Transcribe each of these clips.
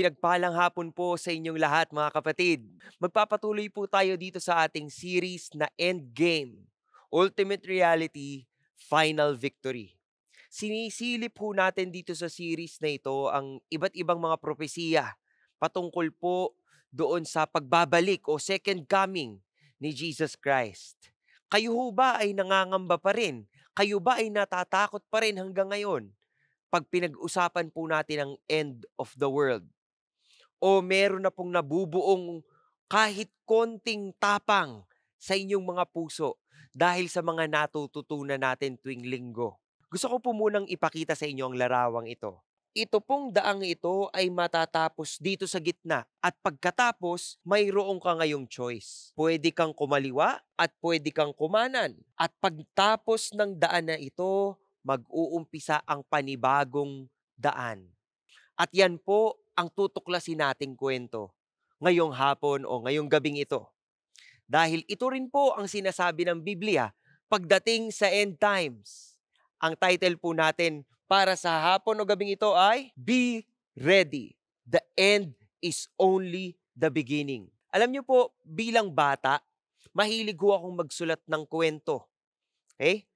Pinagpalang hapon po sa inyong lahat mga kapatid. Magpapatuloy po tayo dito sa ating series na Endgame, Ultimate Reality, Final Victory. Sinisilip po natin dito sa series na ito ang iba't ibang mga propesiya patungkol po doon sa pagbabalik o second coming ni Jesus Christ. Kayo ho ba ay nangangamba pa rin? Kayo ba ay natatakot pa rin hanggang ngayon? Pag pinag-usapan po natin ang end of the world o meron na pong nabubuong kahit konting tapang sa inyong mga puso dahil sa mga natututunan natin tuwing linggo. Gusto ko po munang ipakita sa inyo ang larawang ito. Ito pong daang ito ay matatapos dito sa gitna at pagkatapos, mayroon ka ngayong choice. Pwede kang kumaliwa at pwede kang kumanan. At pagtapos ng daan na ito, mag-uumpisa ang panibagong daan. At yan po ang tutuklasin nating kwento ngayong hapon o ngayong gabing ito. Dahil ito rin po ang sinasabi ng Biblia pagdating sa end times. Ang title po natin para sa hapon o gabing ito ay Be Ready. The end is only the beginning. Alam niyo po, bilang bata, mahilig ko akong magsulat ng kwento. Okay? Eh?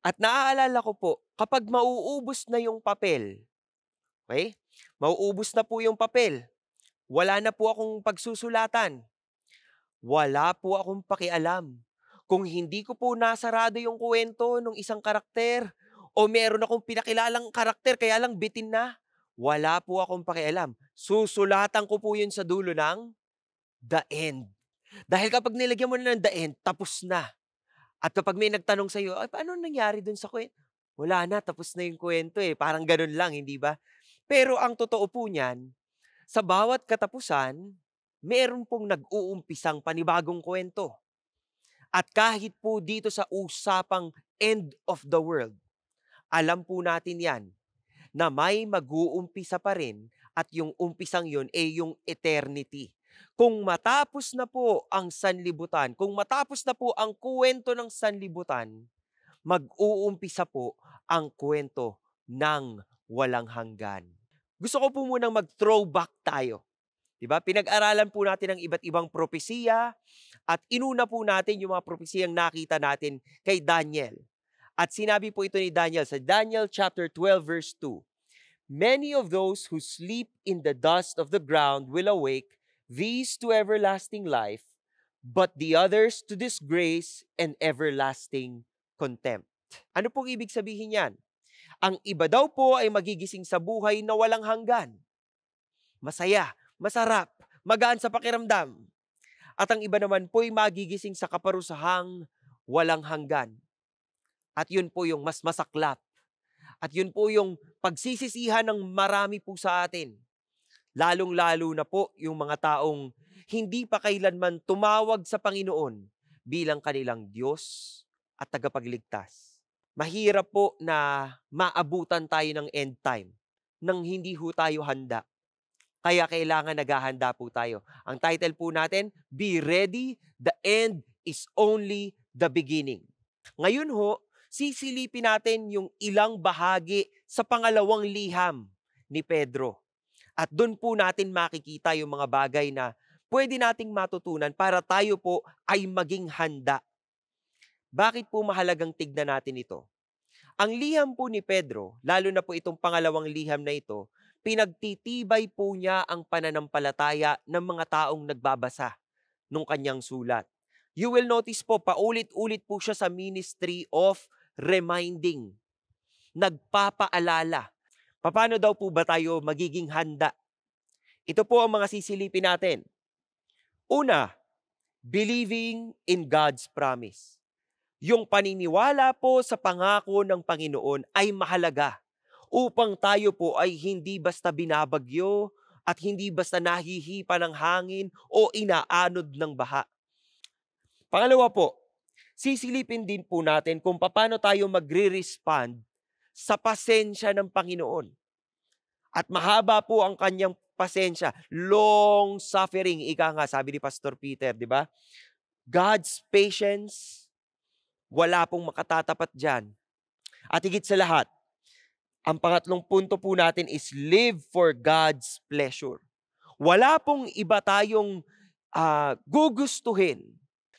At naaalala ko po, kapag mauubos na yung papel, Okay? Mauubos na po yung papel. Wala na po akong pagsusulatan. Wala po akong pakialam. Kung hindi ko po nasarado yung kwento ng isang karakter o meron akong pinakilalang karakter kaya lang bitin na, wala po akong pakialam. Susulatan ko po yun sa dulo ng the end. Dahil kapag nilagyan mo na ng the end, tapos na. At kapag may nagtanong sa iyo, ay, paano nangyari dun sa kwento? Wala na, tapos na yung kwento eh. Parang ganun lang, hindi ba? Pero ang totoo po niyan, sa bawat katapusan, meron pong nag-uumpisang panibagong kwento. At kahit po dito sa usapang end of the world, alam po natin yan na may mag-uumpisa pa rin at yung umpisang yon ay yung eternity. Kung matapos na po ang sanlibutan, kung matapos na po ang kwento ng sanlibutan, mag-uumpisa po ang kwento ng walang hanggan gusto ko po munang mag-throwback tayo. Diba? Pinag-aralan po natin ang iba't ibang propesiya at inuna po natin yung mga propesiyang nakita natin kay Daniel. At sinabi po ito ni Daniel sa Daniel chapter 12 verse 2. Many of those who sleep in the dust of the ground will awake, these to everlasting life, but the others to disgrace and everlasting contempt. Ano pong ibig sabihin yan? Ang iba daw po ay magigising sa buhay na walang hanggan. Masaya, masarap, magaan sa pakiramdam. At ang iba naman po ay magigising sa kaparusahang walang hanggan. At yun po yung mas masaklap. At yun po yung pagsisisihan ng marami po sa atin. Lalong-lalo na po yung mga taong hindi pa kailanman tumawag sa Panginoon bilang kanilang Diyos at tagapagligtas mahirap po na maabutan tayo ng end time nang hindi ho tayo handa. Kaya kailangan naghahanda po tayo. Ang title po natin, Be Ready, The End is Only the Beginning. Ngayon ho, sisilipin natin yung ilang bahagi sa pangalawang liham ni Pedro. At doon po natin makikita yung mga bagay na pwede nating matutunan para tayo po ay maging handa bakit po mahalagang tignan natin ito? Ang liham po ni Pedro, lalo na po itong pangalawang liham na ito, pinagtitibay po niya ang pananampalataya ng mga taong nagbabasa nung kanyang sulat. You will notice po, paulit-ulit po siya sa ministry of reminding. Nagpapaalala. Paano daw po ba tayo magiging handa? Ito po ang mga sisilipin natin. Una, believing in God's promise. Yung paniniwala po sa pangako ng Panginoon ay mahalaga upang tayo po ay hindi basta binabagyo at hindi basta nahihipa ng hangin o inaanod ng baha. Pangalawa po, sisilipin din po natin kung paano tayo magre-respond sa pasensya ng Panginoon. At mahaba po ang kanyang pasensya, long suffering, ika nga sabi ni Pastor Peter, di ba? God's patience wala pong makatatapat dyan. At higit sa lahat, ang pangatlong punto po natin is live for God's pleasure. Wala pong iba tayong uh, gugustuhin.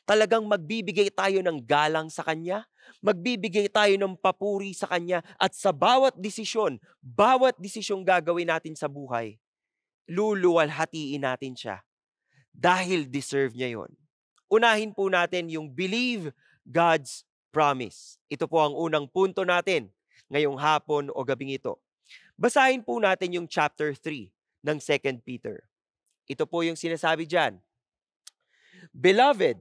Talagang magbibigay tayo ng galang sa Kanya, magbibigay tayo ng papuri sa Kanya, at sa bawat desisyon, bawat desisyong gagawin natin sa buhay, luluwalhatiin natin siya dahil deserve niya yon. Unahin po natin yung believe God's promise. Ito po ang unang punto natin ngayong hapon o gabing ito. Basahin po natin yung chapter 3 ng 2 Peter. Ito po yung sinasabi diyan. Beloved,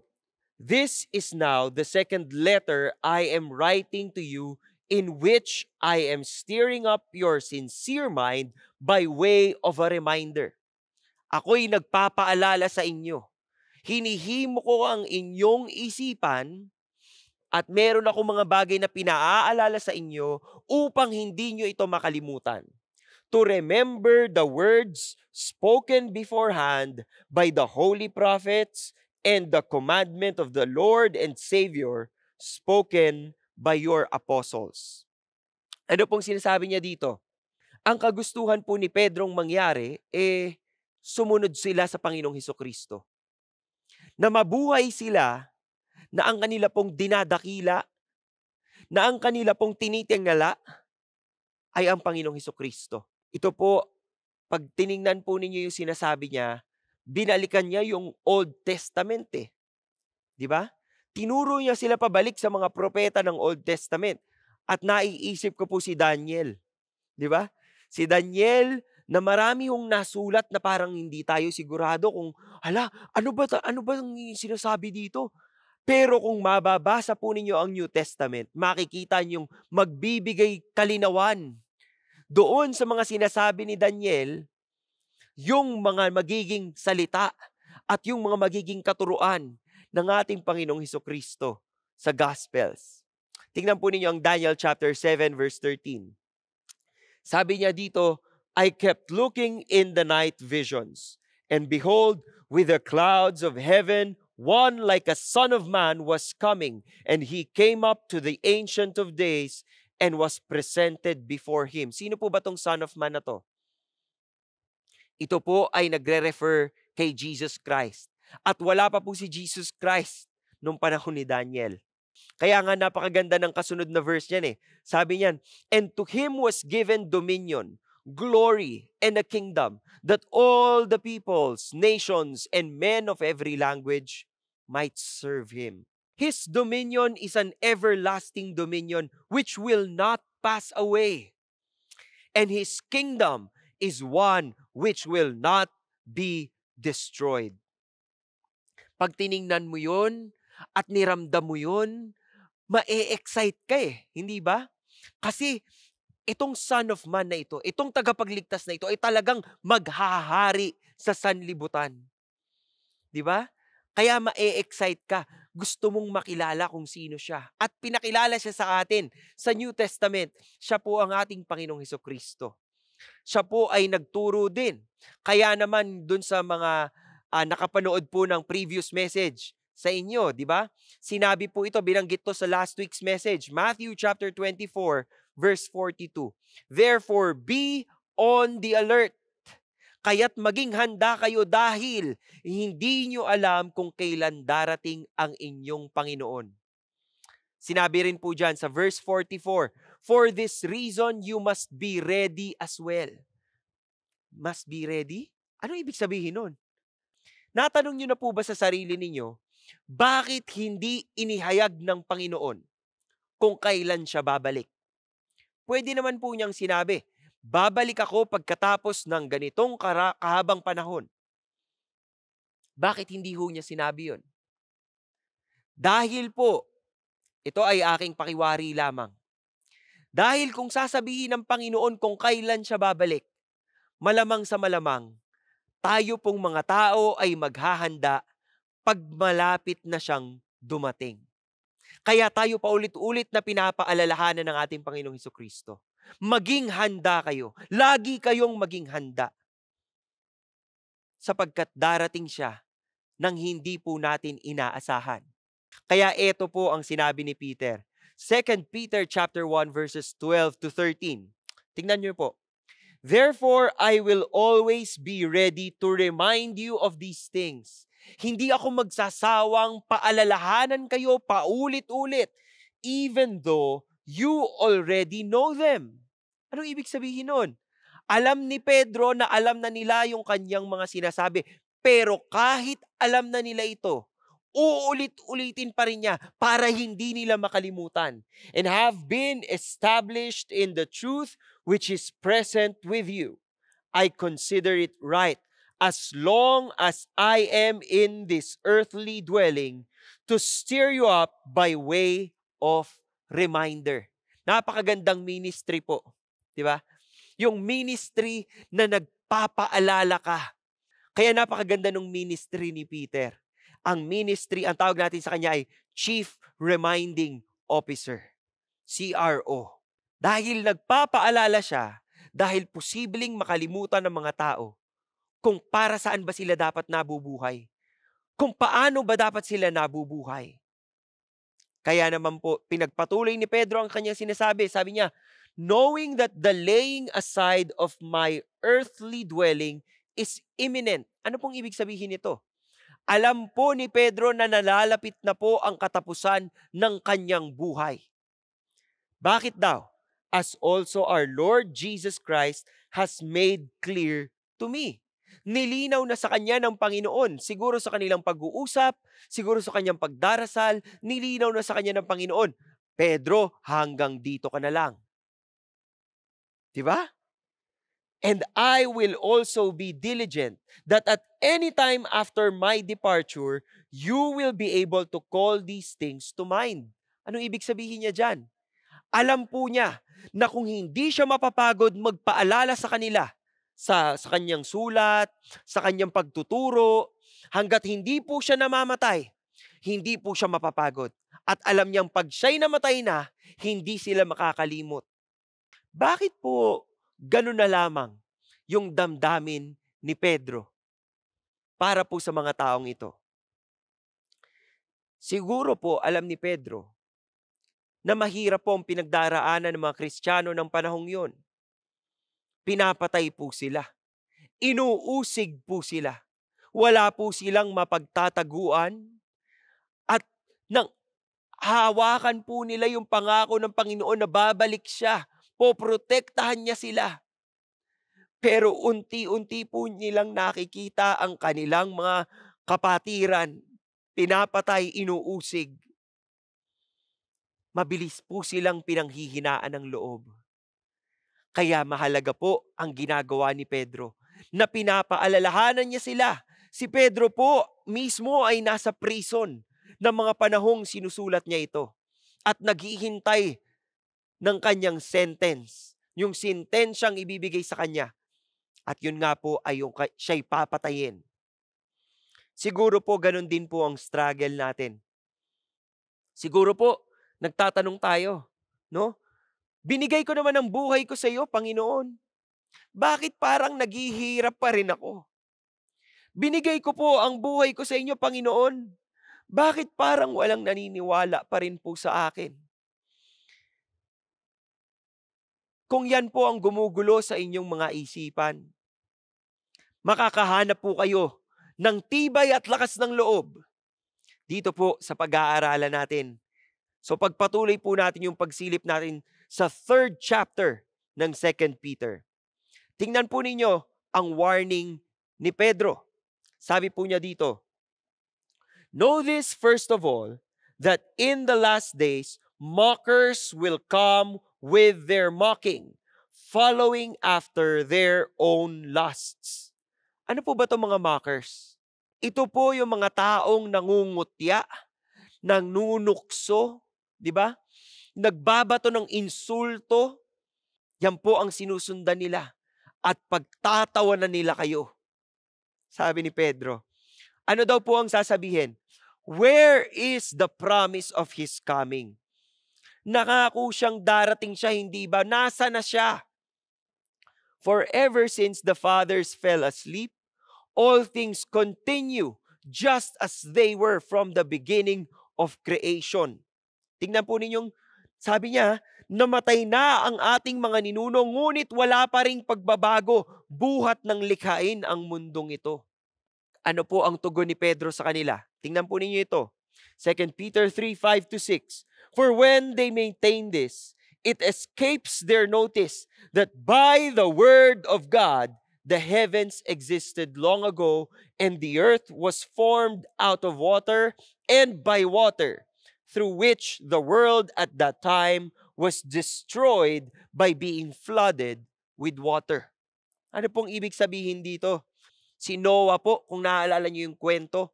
this is now the second letter I am writing to you in which I am stirring up your sincere mind by way of a reminder. Ako'y nagpapaalala sa inyo. Hinihimo ko ang inyong isipan at meron ako mga bagay na pinaaalala sa inyo upang hindi nyo ito makalimutan. To remember the words spoken beforehand by the holy prophets and the commandment of the Lord and Savior spoken by your apostles. Ano pong sinasabi niya dito? Ang kagustuhan po ni Pedrong mangyari, eh, sumunod sila sa Panginoong Heso Kristo. Na mabuhay sila na ang kanila pong dinadakila, na ang kanila pong tinitingala ay ang Panginoong Heso Kristo. Ito po, pag tiningnan po ninyo yung sinasabi niya, binalikan niya yung Old Testament eh. Di ba? Tinuro niya sila pabalik sa mga propeta ng Old Testament. At naiisip ko po si Daniel. Di ba? Si Daniel na marami yung nasulat na parang hindi tayo sigurado kung, hala, ano ba, ano ba ang sinasabi dito? Pero kung mababasa po ninyo ang New Testament, makikita niyong magbibigay kalinawan doon sa mga sinasabi ni Daniel, yung mga magiging salita at yung mga magiging katuruan ng ating Panginoong Heso Kristo sa Gospels. Tingnan po ninyo ang Daniel chapter 7 verse 13. Sabi niya dito, I kept looking in the night visions, and behold, with the clouds of heaven, one like a son of man was coming, and he came up to the Ancient of Days and was presented before him. Sino po ba tong son of man na to? Ito po ay nagre-refer kay Jesus Christ. At wala pa po si Jesus Christ nung panahon ni Daniel. Kaya nga napakaganda ng kasunod na verse niyan eh. Sabi niyan, And to him was given dominion, glory, and a kingdom, that all the peoples, nations, and men of every language might serve him. His dominion is an everlasting dominion which will not pass away. And his kingdom is one which will not be destroyed. Pag tiningnan mo yun at niramdam mo yun, ma-excite ka eh, hindi ba? Kasi itong Son of Man na ito, itong tagapagligtas na ito ay talagang maghahari sa sanlibutan. Di ba? Kaya ma-excite ka. Gusto mong makilala kung sino siya. At pinakilala siya sa atin sa New Testament. Siya po ang ating Panginoong Heso Kristo. Siya po ay nagturo din. Kaya naman dun sa mga uh, nakapanood po ng previous message sa inyo, di ba? Sinabi po ito, binanggit to sa last week's message, Matthew chapter 24, verse 42. Therefore, be on the alert Kaya't maging handa kayo dahil hindi nyo alam kung kailan darating ang inyong Panginoon. Sinabi rin po dyan sa verse 44, For this reason, you must be ready as well. Must be ready? Ano ibig sabihin nun? Natanong nyo na po ba sa sarili ninyo, bakit hindi inihayag ng Panginoon kung kailan siya babalik? Pwede naman po niyang sinabi, Babalik ako pagkatapos ng ganitong kahabang panahon. Bakit hindi ho niya sinabi yon? Dahil po, ito ay aking pakiwari lamang. Dahil kung sasabihin ng Panginoon kung kailan siya babalik, malamang sa malamang, tayo pong mga tao ay maghahanda pag malapit na siyang dumating. Kaya tayo paulit-ulit na pinapaalalahanan ng ating Panginoong Heso Kristo maging handa kayo. Lagi kayong maging handa. Sapagkat darating siya nang hindi po natin inaasahan. Kaya ito po ang sinabi ni Peter. 2 Peter chapter 1 verses 12 to 13. Tingnan niyo po. Therefore, I will always be ready to remind you of these things. Hindi ako magsasawang paalalahanan kayo paulit-ulit, even though you already know them. Anong ibig sabihin nun? Alam ni Pedro na alam na nila yung kanyang mga sinasabi. Pero kahit alam na nila ito, uulit-ulitin pa rin niya para hindi nila makalimutan. And have been established in the truth which is present with you. I consider it right as long as I am in this earthly dwelling to steer you up by way of reminder. Napakagandang ministry po Di ba? Yung ministry na nagpapaalala ka. Kaya napakaganda ng ministry ni Peter. Ang ministry, ang tawag natin sa kanya ay Chief Reminding Officer. CRO. Dahil nagpapaalala siya, dahil posibleng makalimutan ng mga tao kung para saan ba sila dapat nabubuhay, kung paano ba dapat sila nabubuhay. Kaya naman po, pinagpatuloy ni Pedro ang kanyang sinasabi. Sabi niya, knowing that the laying aside of my earthly dwelling is imminent. Ano pong ibig sabihin nito? Alam po ni Pedro na nalalapit na po ang katapusan ng kanyang buhay. Bakit daw? As also our Lord Jesus Christ has made clear to me. Nilinaw na sa kanya ng Panginoon, siguro sa kanilang pag-uusap, siguro sa kanyang pagdarasal, nilinaw na sa kanya ng Panginoon, Pedro, hanggang dito ka na lang. Di ba? And I will also be diligent that at any time after my departure, you will be able to call these things to mind. Anong ibig sabihin niya dyan? Alam po niya na kung hindi siya mapapagod magpaalala sa kanila, sa, sa kanyang sulat, sa kanyang pagtuturo, hanggat hindi po siya namamatay, hindi po siya mapapagod. At alam niyang pag siya'y namatay na, hindi sila makakalimot. Bakit po ganun na lamang yung damdamin ni Pedro para po sa mga taong ito? Siguro po alam ni Pedro na mahirap po ang pinagdaraanan ng mga Kristiyano ng panahong yon. Pinapatay po sila. Inuusig po sila. Wala po silang mapagtataguan at nang hawakan po nila yung pangako ng Panginoon na babalik siya poprotektahan niya sila. Pero unti-unti po nilang nakikita ang kanilang mga kapatiran, pinapatay, inuusig. Mabilis po silang pinanghihinaan ng loob. Kaya mahalaga po ang ginagawa ni Pedro na pinapaalalahanan niya sila. Si Pedro po mismo ay nasa prison ng mga panahong sinusulat niya ito at naghihintay ng kanyang sentence, yung sentensyang ibibigay sa kanya. At yun nga po ay yung siya'y papatayin. Siguro po ganun din po ang struggle natin. Siguro po, nagtatanong tayo, no? Binigay ko naman ang buhay ko sa iyo, Panginoon. Bakit parang naghihirap pa rin ako? Binigay ko po ang buhay ko sa inyo, Panginoon. Bakit parang walang naniniwala pa rin po sa akin? kung yan po ang gumugulo sa inyong mga isipan. Makakahanap po kayo ng tibay at lakas ng loob dito po sa pag-aaralan natin. So pagpatuloy po natin yung pagsilip natin sa third chapter ng 2 Peter. Tingnan po ninyo ang warning ni Pedro. Sabi po niya dito, Know this first of all, that in the last days, mockers will come with their mocking, following after their own lusts. Ano po ba itong mga mockers? Ito po yung mga taong nangungutya, nangunukso, di ba? Nagbabato ng insulto. Yan po ang sinusundan nila at pagtatawanan nila kayo. Sabi ni Pedro. Ano daw po ang sasabihin? Where is the promise of His coming? Nangako siyang darating siya, hindi ba? Nasa na siya? For ever since the fathers fell asleep, all things continue just as they were from the beginning of creation. Tingnan po ninyong, sabi niya, namatay na ang ating mga ninuno, ngunit wala pa rin pagbabago, buhat ng likhain ang mundong ito. Ano po ang tugon ni Pedro sa kanila? Tingnan po ninyo ito. 2 Peter 3, 5 to 6. For when they maintain this, it escapes their notice that by the word of God, the heavens existed long ago, and the earth was formed out of water and by water, through which the world at that time was destroyed by being flooded with water. Ano pong ibig sabihin dito? Si Noah po, kung naalala niyo yung kwento,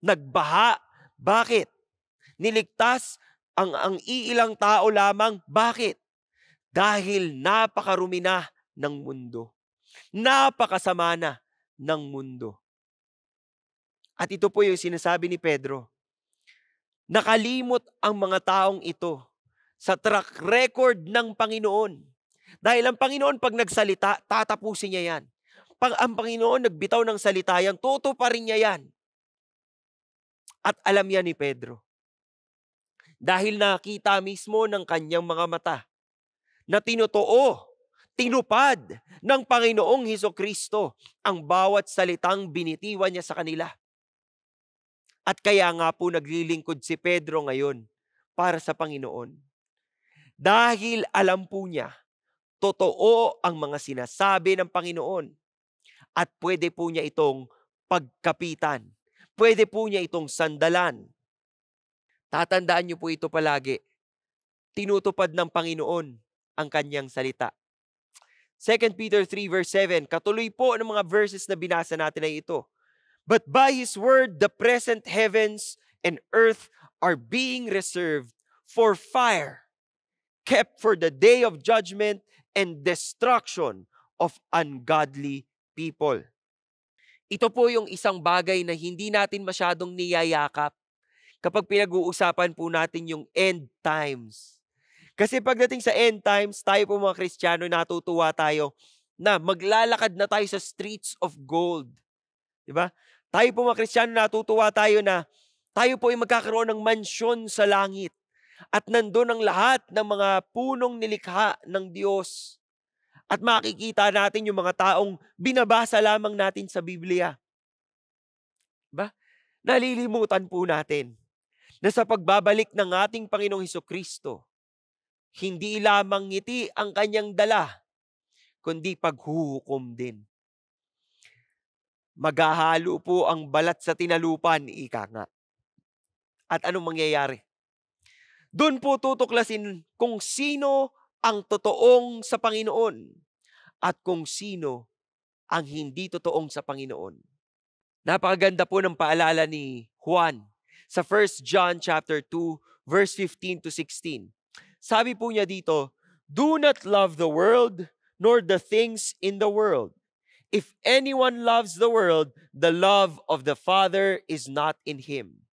nagbaha. Bakit? Niligtas ang, ang iilang tao lamang. Bakit? Dahil napakarumi na ng mundo. Napakasama na ng mundo. At ito po yung sinasabi ni Pedro. Nakalimot ang mga taong ito sa track record ng Panginoon. Dahil ang Panginoon pag nagsalita, tatapusin niya yan. Pag ang Panginoon nagbitaw ng salitayang, tutuparin niya yan. At alam yan ni Pedro dahil nakita mismo ng kanyang mga mata na tinotoo, tinupad ng Panginoong Heso Kristo ang bawat salitang binitiwan niya sa kanila. At kaya nga po naglilingkod si Pedro ngayon para sa Panginoon. Dahil alam po niya, totoo ang mga sinasabi ng Panginoon. At pwede po niya itong pagkapitan. Pwede po niya itong sandalan Tatandaan niyo po ito palagi. Tinutupad ng Panginoon ang kanyang salita. 2 Peter 3 verse 7, katuloy po ng mga verses na binasa natin ay ito. But by His word, the present heavens and earth are being reserved for fire, kept for the day of judgment and destruction of ungodly people. Ito po yung isang bagay na hindi natin masyadong niyayakap kapag pinag-uusapan po natin yung end times. Kasi pagdating sa end times, tayo po mga Kristiyano, natutuwa tayo na maglalakad na tayo sa streets of gold. Di ba? Tayo po mga Kristiyano, natutuwa tayo na tayo po ay magkakaroon ng mansyon sa langit. At nandun ang lahat ng mga punong nilikha ng Diyos. At makikita natin yung mga taong binabasa lamang natin sa Biblia. Ba? Nalilimutan po natin na sa pagbabalik ng ating Panginoong Heso Kristo, hindi lamang ngiti ang kanyang dala, kundi paghuhukom din. Maghahalo po ang balat sa tinalupan, ika nga. At anong mangyayari? Doon po tutuklasin kung sino ang totoong sa Panginoon at kung sino ang hindi totoong sa Panginoon. Napakaganda po ng paalala ni Juan sa 1 John chapter 2 verse 15 to 16. Sabi po niya dito, "Do not love the world nor the things in the world. If anyone loves the world, the love of the Father is not in him."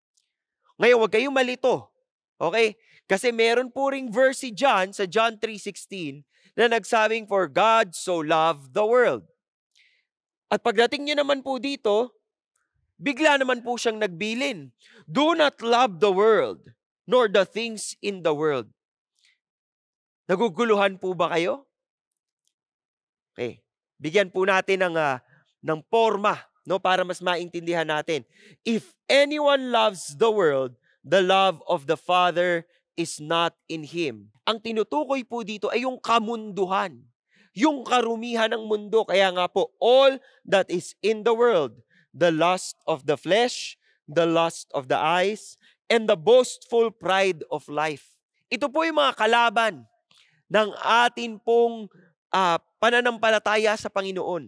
Ngayon, huwag kayong malito. Okay? Kasi meron po ring verse si John sa John 3.16 na nagsabing, For God so loved the world. At pagdating nyo naman po dito, Bigla naman po siyang nagbilin. Do not love the world, nor the things in the world. Naguguluhan po ba kayo? Okay. Bigyan po natin ng, uh, ng forma no, para mas maintindihan natin. If anyone loves the world, the love of the Father is not in him. Ang tinutukoy po dito ay yung kamunduhan, yung karumihan ng mundo. Kaya nga po, all that is in the world, the lust of the flesh, the lust of the eyes, and the boastful pride of life. Ito po yung mga kalaban ng atin pong uh, pananampalataya sa Panginoon.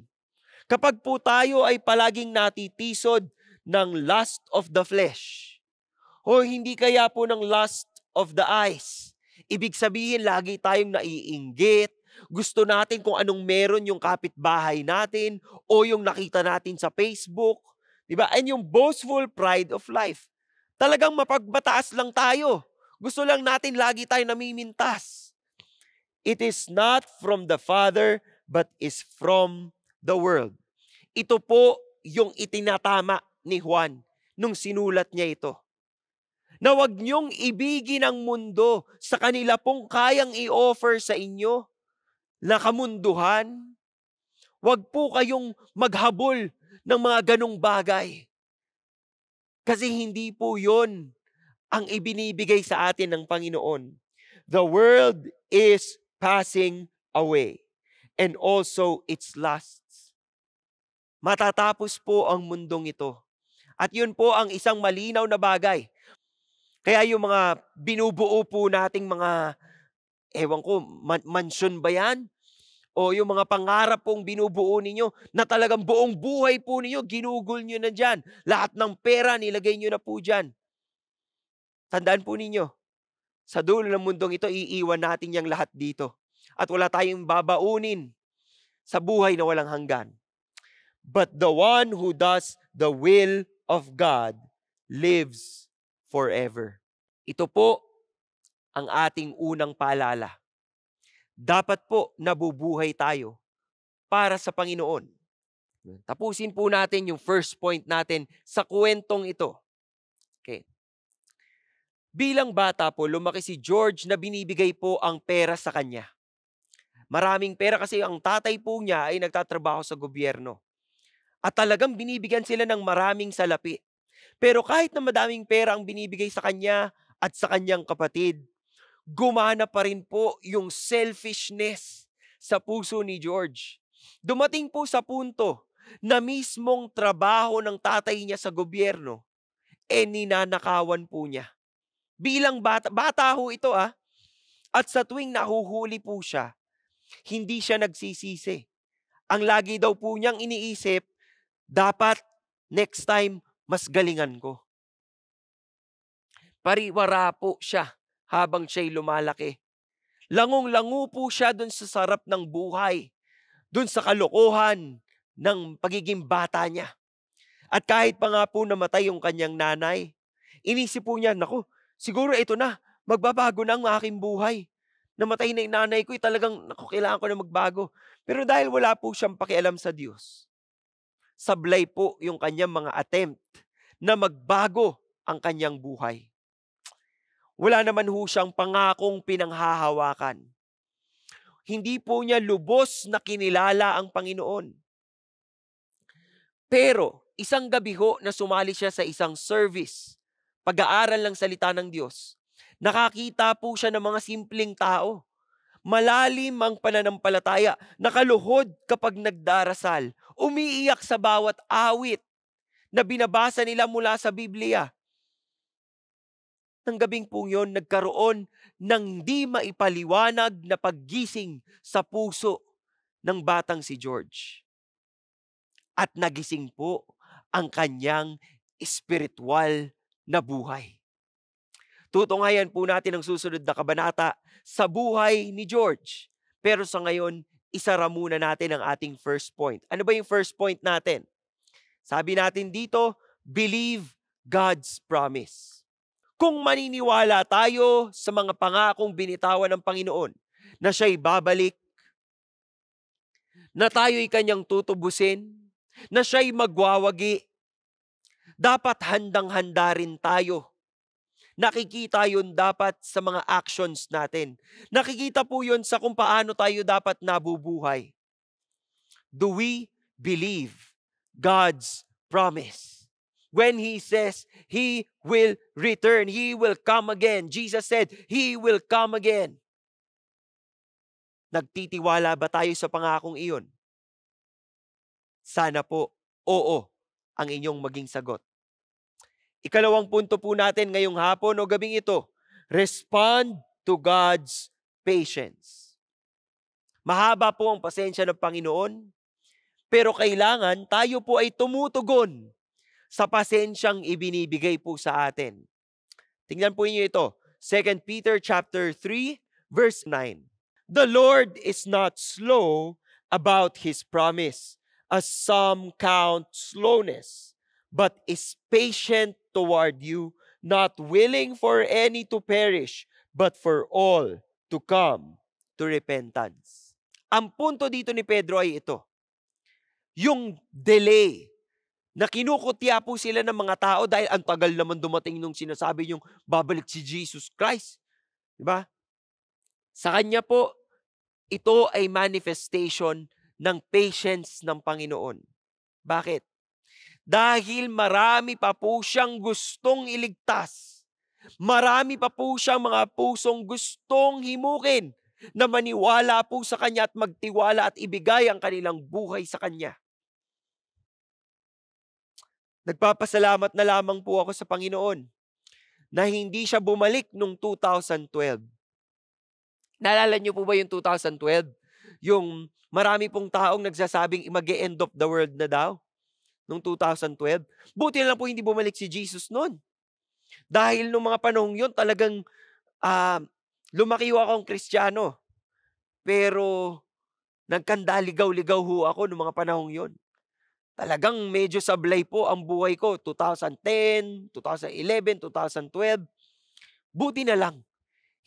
Kapag po tayo ay palaging natitisod ng lust of the flesh, o hindi kaya po ng lust of the eyes, ibig sabihin lagi tayong naiinggit, gusto natin kung anong meron yung kapitbahay natin o yung nakita natin sa Facebook. Diba? And yung boastful pride of life. Talagang mapagbataas lang tayo. Gusto lang natin lagi tayo namimintas. It is not from the Father, but is from the world. Ito po yung itinatama ni Juan nung sinulat niya ito na huwag niyong ibigin ang mundo sa kanila pong kayang i-offer sa inyo na kamunduhan. Huwag po kayong maghabol ng mga ganong bagay. Kasi hindi po yon ang ibinibigay sa atin ng Panginoon. The world is passing away and also its lusts. Matatapos po ang mundong ito. At yun po ang isang malinaw na bagay. Kaya yung mga binubuo po nating mga ewan ko, man- mansyon ba yan? O yung mga pangarap pong binubuo ninyo na talagang buong buhay po ninyo, ginugol nyo na dyan. Lahat ng pera nilagay nyo na po dyan. Tandaan po ninyo, sa dulo ng mundong ito, iiwan natin yung lahat dito. At wala tayong babaunin sa buhay na walang hanggan. But the one who does the will of God lives forever. Ito po ang ating unang paalala. Dapat po nabubuhay tayo para sa Panginoon. Tapusin po natin yung first point natin sa kwentong ito. Okay. Bilang bata po, lumaki si George na binibigay po ang pera sa kanya. Maraming pera kasi ang tatay po niya ay nagtatrabaho sa gobyerno. At talagang binibigyan sila ng maraming salapi. Pero kahit na madaming pera ang binibigay sa kanya at sa kanyang kapatid, gumana pa rin po yung selfishness sa puso ni George. Dumating po sa punto na mismong trabaho ng tatay niya sa gobyerno, eh ninanakawan po niya. Bilang bata, bata ho ito ah, at sa tuwing nahuhuli po siya, hindi siya nagsisisi. Ang lagi daw po niyang iniisip, dapat next time mas galingan ko. Pariwara po siya habang siya'y lumalaki. Langong-lango po siya doon sa sarap ng buhay, doon sa kalokohan ng pagiging bata niya. At kahit pa nga po namatay yung kanyang nanay, inisip po niya, nako, siguro ito na, magbabago na ang aking buhay. Namatay na yung nanay ko, eh, talagang, nako, kailangan ko na magbago. Pero dahil wala po siyang pakialam sa Diyos, sablay po yung kanyang mga attempt na magbago ang kanyang buhay. Wala naman ho siyang pangakong pinanghahawakan. Hindi po niya lubos na kinilala ang Panginoon. Pero isang gabi ho na sumali siya sa isang service, pag-aaral ng salita ng Diyos, nakakita po siya ng mga simpleng tao. Malalim ang pananampalataya, nakaluhod kapag nagdarasal, umiiyak sa bawat awit na binabasa nila mula sa Biblia ng gabing pong yon, nagkaroon ng di maipaliwanag na paggising sa puso ng batang si George. At nagising po ang kanyang espiritual na buhay. Tutunghayan po natin ang susunod na kabanata sa buhay ni George. Pero sa ngayon, isara muna natin ang ating first point. Ano ba yung first point natin? Sabi natin dito, believe God's promise kung maniniwala tayo sa mga pangakong binitawan ng Panginoon na siya'y babalik, na tayo'y kanyang tutubusin, na siya'y magwawagi, dapat handang-handa rin tayo. Nakikita yun dapat sa mga actions natin. Nakikita po yun sa kung paano tayo dapat nabubuhay. Do we believe God's promise? when he says he will return, he will come again. Jesus said, he will come again. Nagtitiwala ba tayo sa pangakong iyon? Sana po, oo, ang inyong maging sagot. Ikalawang punto po natin ngayong hapon o gabing ito, respond to God's patience. Mahaba po ang pasensya ng Panginoon, pero kailangan tayo po ay tumutugon sa pasensyang ibinibigay po sa atin. Tingnan po niyo ito. 2 Peter chapter 3 verse 9. The Lord is not slow about his promise, as some count slowness, but is patient toward you, not willing for any to perish, but for all to come to repentance. Ang punto dito ni Pedro ay ito. Yung delay na kinukutya po sila ng mga tao dahil ang tagal naman dumating nung sinasabi yung babalik si Jesus Christ. Di ba? Sa kanya po, ito ay manifestation ng patience ng Panginoon. Bakit? Dahil marami pa po siyang gustong iligtas. Marami pa po siyang mga pusong gustong himukin na maniwala po sa kanya at magtiwala at ibigay ang kanilang buhay sa kanya. Nagpapasalamat na lamang po ako sa Panginoon na hindi siya bumalik nung 2012. Naalala niyo po ba yung 2012? Yung marami pong taong nagsasabing mag -e end of the world na daw nung 2012. Buti na lang po hindi bumalik si Jesus noon. Dahil nung mga panahong yun, talagang uh, lumaki ho akong kristyano. Pero nagkandaligaw-ligaw ho ako nung mga panahong yun. Talagang medyo sablay po ang buhay ko. 2010, 2011, 2012. Buti na lang,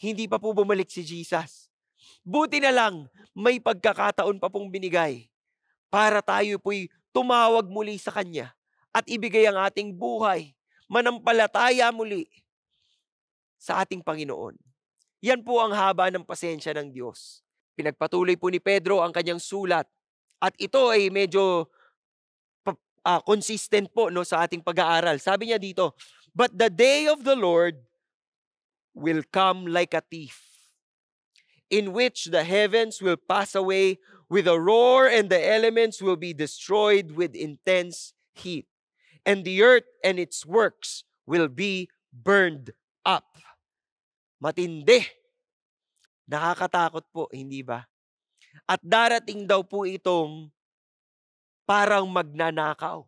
hindi pa po bumalik si Jesus. Buti na lang, may pagkakataon pa pong binigay para tayo po'y tumawag muli sa Kanya at ibigay ang ating buhay, manampalataya muli sa ating Panginoon. Yan po ang haba ng pasensya ng Diyos. Pinagpatuloy po ni Pedro ang kanyang sulat at ito ay medyo uh, consistent po no sa ating pag-aaral. Sabi niya dito, but the day of the Lord will come like a thief, in which the heavens will pass away with a roar and the elements will be destroyed with intense heat, and the earth and its works will be burned up. Matindi. Nakakatakot po, hindi ba? At darating daw po itong parang magnanakaw.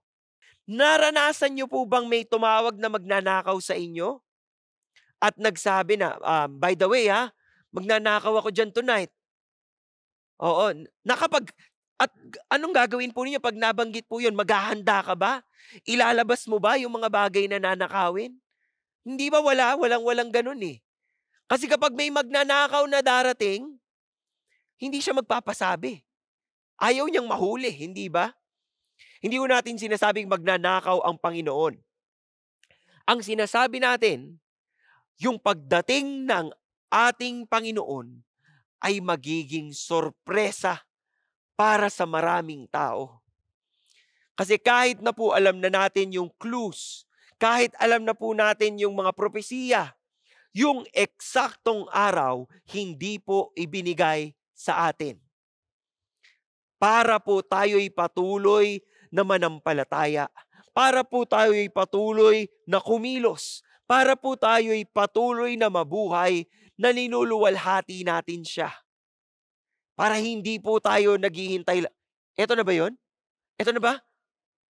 Naranasan niyo po bang may tumawag na magnanakaw sa inyo? At nagsabi na, um, by the way ha, magnanakaw ako dyan tonight. Oo, nakapag, at anong gagawin po niyo pag nabanggit po yun? Maghahanda ka ba? Ilalabas mo ba yung mga bagay na nanakawin? Hindi ba wala? Walang-walang ganun eh. Kasi kapag may magnanakaw na darating, hindi siya magpapasabi. Ayaw niyang mahuli, hindi ba? Hindi ko natin sinasabing magnanakaw ang Panginoon. Ang sinasabi natin, yung pagdating ng ating Panginoon ay magiging sorpresa para sa maraming tao. Kasi kahit na po alam na natin yung clues, kahit alam na po natin yung mga propesiya, yung eksaktong araw hindi po ibinigay sa atin. Para po tayo'y patuloy na manampalataya. Para po tayo ay patuloy na kumilos. Para po tayo ay patuloy na mabuhay na ninuluwalhati natin siya. Para hindi po tayo naghihintay. Ito na ba yon? Ito na ba?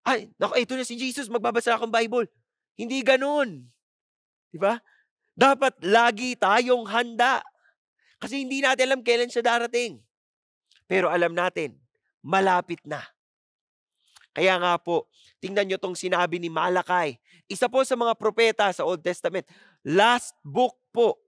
Ay, naku, ito na si Jesus, magbabasa akong Bible. Hindi ganun. Di ba? Dapat lagi tayong handa. Kasi hindi natin alam kailan siya darating. Pero alam natin, malapit na. Kaya nga po, tingnan nyo tong sinabi ni Malakay. Isa po sa mga propeta sa Old Testament. Last book po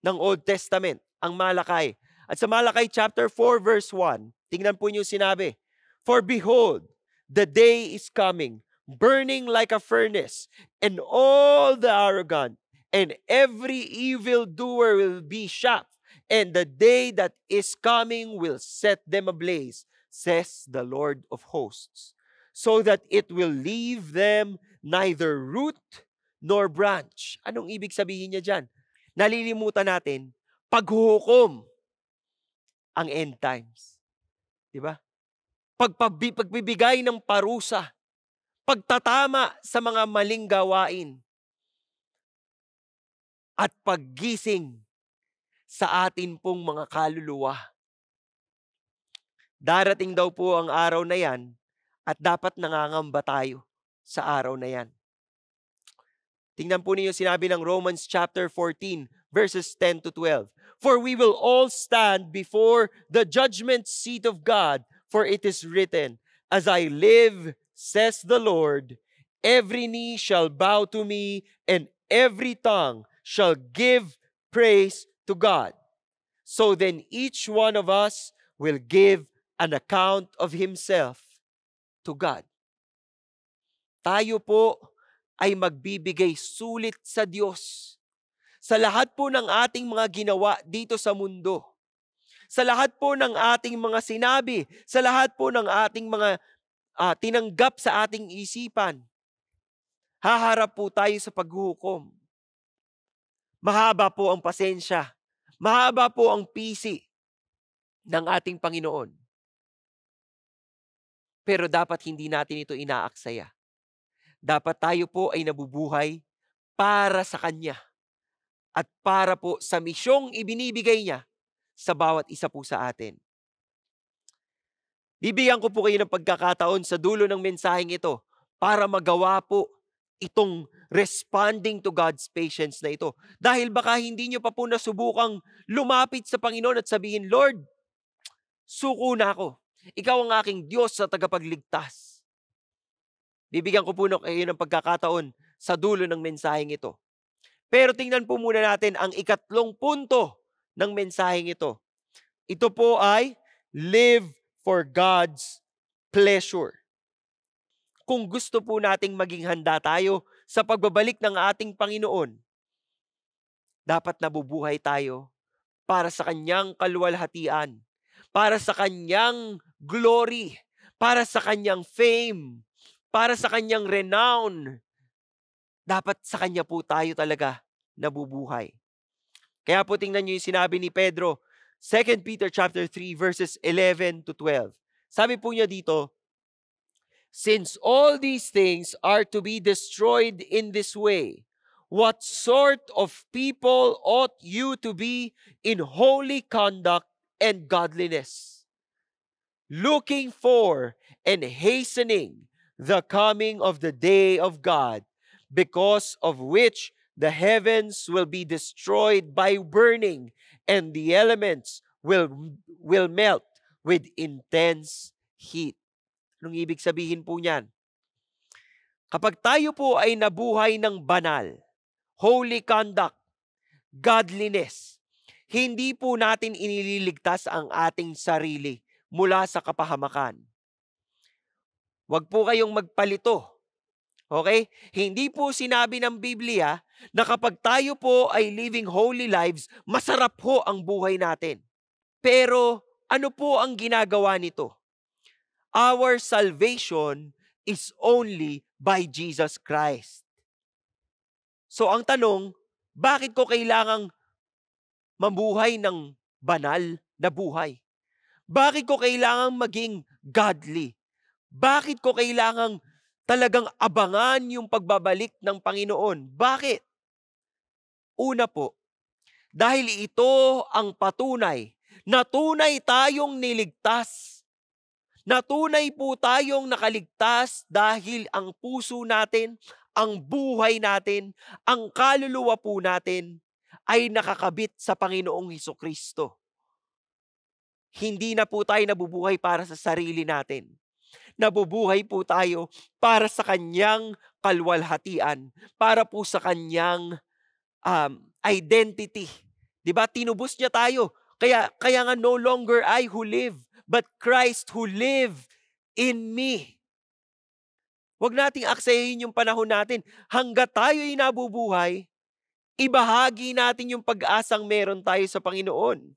ng Old Testament, ang Malakay. At sa Malakay chapter 4 verse 1, tingnan po niyo sinabi. For behold, the day is coming, burning like a furnace, and all the arrogant and every evil doer will be shot, and the day that is coming will set them ablaze, says the Lord of hosts so that it will leave them neither root nor branch. Anong ibig sabihin niya dyan? Nalilimutan natin, paghuhukom ang end times. Di ba? Pagpabi, pagbibigay ng parusa, pagtatama sa mga maling gawain, at paggising sa atin pong mga kaluluwa. Darating daw po ang araw na yan at dapat nangangamba tayo sa araw na yan. Tingnan po ninyo sinabi ng Romans chapter 14 verses 10 to 12. For we will all stand before the judgment seat of God, for it is written, As I live, says the Lord, every knee shall bow to me, and every tongue shall give praise to God. So then each one of us will give an account of himself to God. Tayo po ay magbibigay sulit sa Diyos sa lahat po ng ating mga ginawa dito sa mundo. Sa lahat po ng ating mga sinabi, sa lahat po ng ating mga uh, tinanggap sa ating isipan. Haharap po tayo sa paghuhukom. Mahaba po ang pasensya. Mahaba po ang pisi ng ating Panginoon. Pero dapat hindi natin ito inaaksaya. Dapat tayo po ay nabubuhay para sa Kanya at para po sa misyong ibinibigay niya sa bawat isa po sa atin. Bibigyan ko po kayo ng pagkakataon sa dulo ng mensaheng ito para magawa po itong responding to God's patience na ito. Dahil baka hindi nyo pa po nasubukang lumapit sa Panginoon at sabihin, Lord, suko na ako. Ikaw ang aking Diyos sa tagapagligtas. Bibigyan ko po kayo ng eh, pagkakataon sa dulo ng mensaheng ito. Pero tingnan po muna natin ang ikatlong punto ng mensaheng ito. Ito po ay live for God's pleasure. Kung gusto po nating maging handa tayo sa pagbabalik ng ating Panginoon, dapat nabubuhay tayo para sa kanyang kaluwalhatian para sa kanyang glory, para sa kanyang fame, para sa kanyang renown. Dapat sa kanya po tayo talaga nabubuhay. Kaya po tingnan niyo yung sinabi ni Pedro, 2 Peter chapter 3 verses 11 to 12. Sabi po niya dito, Since all these things are to be destroyed in this way, what sort of people ought you to be in holy conduct and godliness, looking for and hastening the coming of the day of God, because of which the heavens will be destroyed by burning, and the elements will, will melt with intense heat. Anong ibig sabihin po niyan? Kapag tayo po ay nabuhay ng banal, holy conduct, godliness, hindi po natin inililigtas ang ating sarili mula sa kapahamakan. Huwag po kayong magpalito. Okay? Hindi po sinabi ng Biblia na kapag tayo po ay living holy lives, masarap po ang buhay natin. Pero ano po ang ginagawa nito? Our salvation is only by Jesus Christ. So ang tanong, bakit ko kailangang mamuhay ng banal na buhay? Bakit ko kailangang maging godly? Bakit ko kailangang talagang abangan yung pagbabalik ng Panginoon? Bakit? Una po, dahil ito ang patunay na tunay tayong niligtas. Na tunay po tayong nakaligtas dahil ang puso natin, ang buhay natin, ang kaluluwa po natin ay nakakabit sa Panginoong Heso Kristo. Hindi na po tayo nabubuhay para sa sarili natin. Nabubuhay po tayo para sa kanyang kalwalhatian, para po sa kanyang um, identity. 'Di ba? Tinubos niya tayo. Kaya kaya nga no longer I who live, but Christ who live in me. Huwag nating aksayahin yung panahon natin. Hangga tayo ay nabubuhay, ibahagi natin yung pag-asang meron tayo sa Panginoon.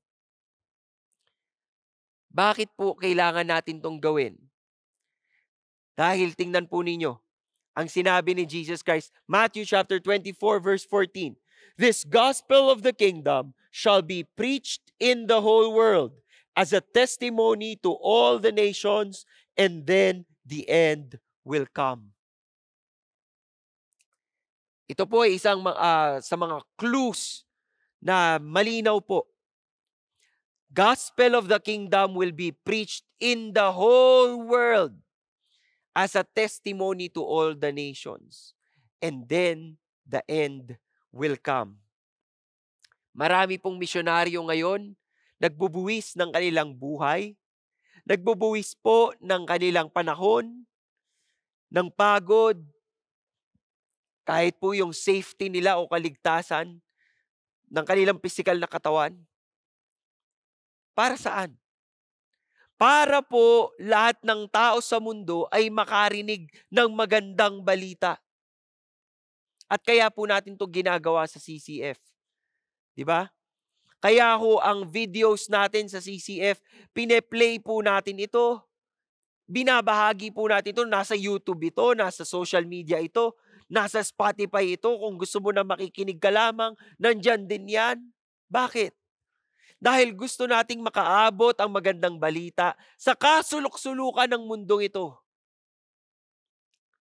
Bakit po kailangan natin tong gawin? Dahil tingnan po ninyo, ang sinabi ni Jesus Christ, Matthew chapter 24 verse 14, This gospel of the kingdom shall be preached in the whole world as a testimony to all the nations and then the end will come. Ito po ay isang uh, sa mga clues na malinaw po. Gospel of the kingdom will be preached in the whole world as a testimony to all the nations. And then the end will come. Marami pong misyonaryo ngayon nagbubuwis ng kanilang buhay, nagbubuwis po ng kanilang panahon, ng pagod, kahit po yung safety nila o kaligtasan ng kanilang physical na katawan. Para saan? Para po lahat ng tao sa mundo ay makarinig ng magandang balita. At kaya po natin 'to ginagawa sa CCF. 'Di ba? Kaya ho ang videos natin sa CCF, pine-play po natin ito. Binabahagi po natin ito, nasa YouTube ito, nasa social media ito Nasa Spotify ito. Kung gusto mo na makikinig ka lamang, nandyan din yan. Bakit? Dahil gusto nating makaabot ang magandang balita sa kasulok-sulukan ng mundong ito.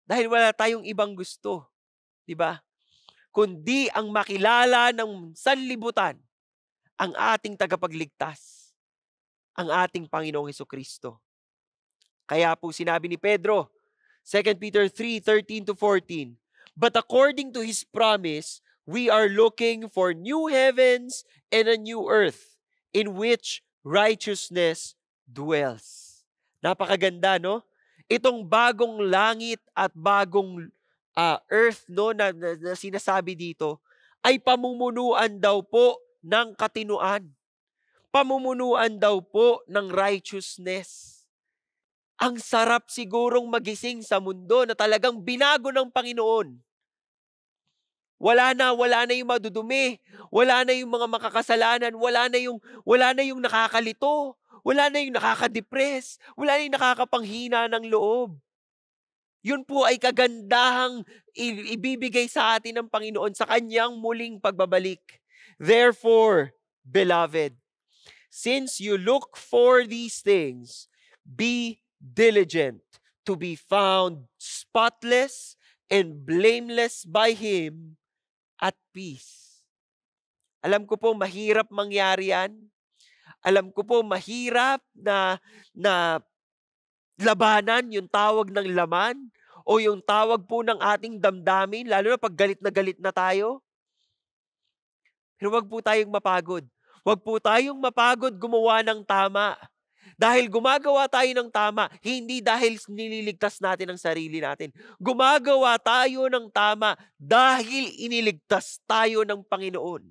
Dahil wala tayong ibang gusto. Di ba? Kundi ang makilala ng sanlibutan ang ating tagapagligtas, ang ating Panginoong Heso Kristo. Kaya po sinabi ni Pedro, 2 Peter 3:13 to 14, But according to His promise, we are looking for new heavens and a new earth in which righteousness dwells. Napakaganda, no? Itong bagong langit at bagong uh, earth no, na, na, na sinasabi dito ay pamumunuan daw po ng katinuan. Pamumunuan daw po ng righteousness ang sarap sigurong magising sa mundo na talagang binago ng Panginoon. Wala na, wala na yung madudumi, wala na yung mga makakasalanan, wala na yung, wala na yung nakakalito, wala na yung nakakadepress, wala na yung nakakapanghina ng loob. Yun po ay kagandahang ibibigay sa atin ng Panginoon sa kanyang muling pagbabalik. Therefore, beloved, since you look for these things, be diligent to be found spotless and blameless by Him at peace. Alam ko po mahirap mangyari yan. Alam ko po mahirap na, na labanan yung tawag ng laman o yung tawag po ng ating damdamin, lalo na pag galit na galit na tayo. Pero wag po tayong mapagod. Huwag po tayong mapagod gumawa ng tama. Dahil gumagawa tayo ng tama, hindi dahil nililigtas natin ang sarili natin. Gumagawa tayo ng tama dahil iniligtas tayo ng Panginoon.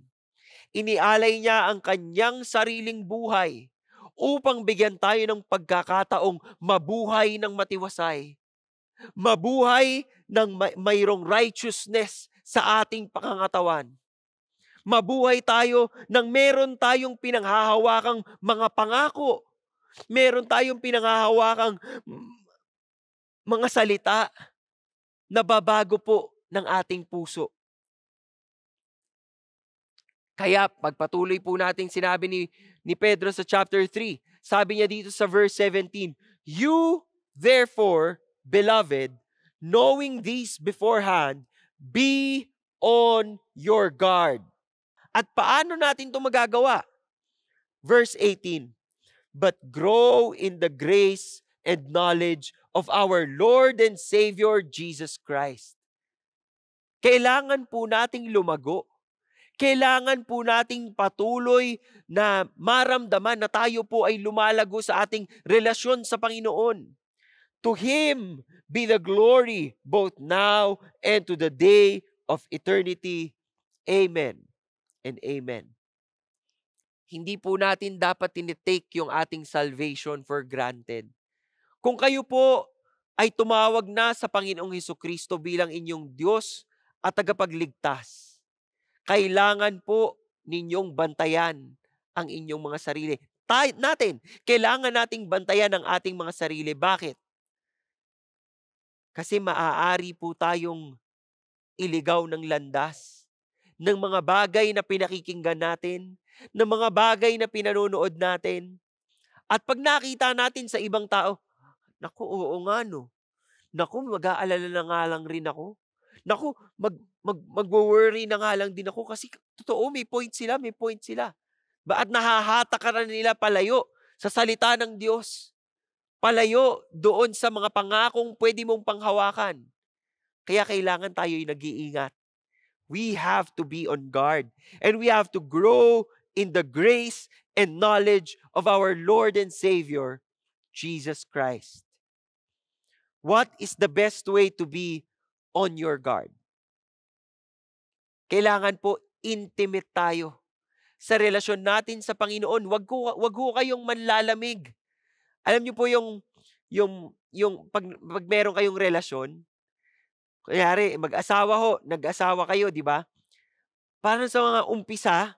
Inialay niya ang kanyang sariling buhay upang bigyan tayo ng pagkakataong mabuhay ng matiwasay. Mabuhay ng may- mayroong righteousness sa ating pangangatawan. Mabuhay tayo nang meron tayong pinanghahawakang mga pangako meron tayong pinangahawakang mga salita na babago po ng ating puso. Kaya pagpatuloy po natin sinabi ni, ni Pedro sa chapter 3, sabi niya dito sa verse 17, You therefore, beloved, knowing this beforehand, be on your guard. At paano natin ito magagawa? Verse 18, but grow in the grace and knowledge of our Lord and Savior Jesus Christ. Kailangan po nating lumago. Kailangan po nating patuloy na maramdaman na tayo po ay lumalago sa ating relasyon sa Panginoon. To Him be the glory both now and to the day of eternity. Amen and amen. Hindi po natin dapat tinitake yung ating salvation for granted. Kung kayo po ay tumawag na sa Panginoong Heso Kristo bilang inyong Diyos at tagapagligtas, kailangan po ninyong bantayan ang inyong mga sarili. Tay natin, kailangan nating bantayan ang ating mga sarili. Bakit? Kasi maaari po tayong iligaw ng landas ng mga bagay na pinakikinggan natin, ng mga bagay na pinanonood natin. At pag nakita natin sa ibang tao, naku, oo nga no. Naku, mag-aalala na nga lang rin ako. Naku, mag, mag, mag-worry na nga lang din ako kasi totoo, may point sila, may point sila. Baat nahahata ka na nila palayo sa salita ng Diyos? Palayo doon sa mga pangakong pwede mong panghawakan. Kaya kailangan tayo'y nag-iingat. We have to be on guard and we have to grow in the grace and knowledge of our Lord and Savior, Jesus Christ. What is the best way to be on your guard? Kailangan po intimate tayo sa relasyon natin sa Panginoon. Wag ko wag ko kayong manlalamig. Alam niyo po yung yung yung pag, pag meron kayong relasyon, kanyari mag-asawa ho, nag-asawa kayo, di ba? Parang sa mga umpisa,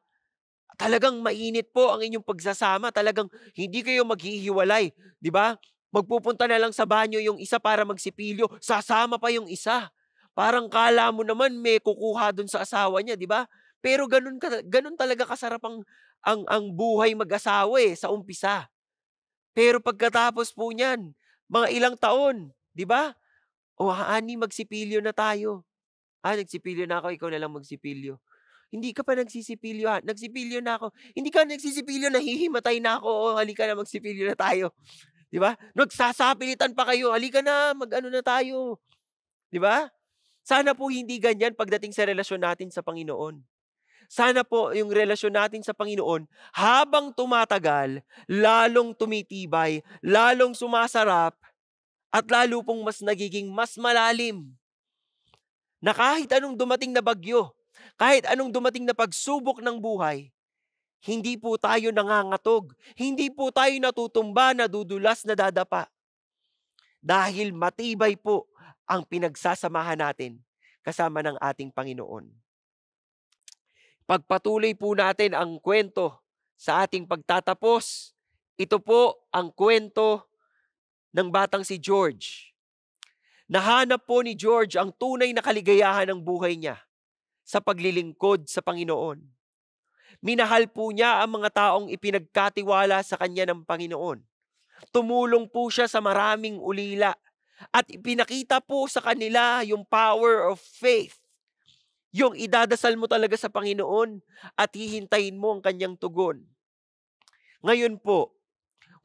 talagang mainit po ang inyong pagsasama. Talagang hindi kayo maghihiwalay. Di ba? Magpupunta na lang sa banyo yung isa para magsipilyo. Sasama pa yung isa. Parang kala mo naman may kukuha dun sa asawa niya, di ba? Pero ganun, ganun talaga kasarap ang, ang, ang buhay mag-asawa eh, sa umpisa. Pero pagkatapos po niyan, mga ilang taon, di ba? O ah, ani, magsipilyo na tayo. Ah, nagsipilyo na ako, ikaw na lang magsipilyo. Hindi ka pa nagsisipilyo ha. Nagsipilyo na ako. Hindi ka nagsisipilyo, nahihimatay na ako. O, oh, halika na, magsipilyo na tayo. Di ba? Nagsasapilitan pa kayo. Halika na, mag-ano na tayo. Di ba? Sana po hindi ganyan pagdating sa relasyon natin sa Panginoon. Sana po yung relasyon natin sa Panginoon, habang tumatagal, lalong tumitibay, lalong sumasarap, at lalo pong mas nagiging mas malalim. Na kahit anong dumating na bagyo, kahit anong dumating na pagsubok ng buhay, hindi po tayo nangangatog. Hindi po tayo natutumba, nadudulas, nadadapa. Dahil matibay po ang pinagsasamahan natin kasama ng ating Panginoon. Pagpatuloy po natin ang kwento sa ating pagtatapos. Ito po ang kwento ng batang si George. Nahanap po ni George ang tunay na kaligayahan ng buhay niya sa paglilingkod sa Panginoon. Minahal po niya ang mga taong ipinagkatiwala sa kanya ng Panginoon. Tumulong po siya sa maraming ulila at ipinakita po sa kanila yung power of faith. Yung idadasal mo talaga sa Panginoon at hihintayin mo ang kanyang tugon. Ngayon po,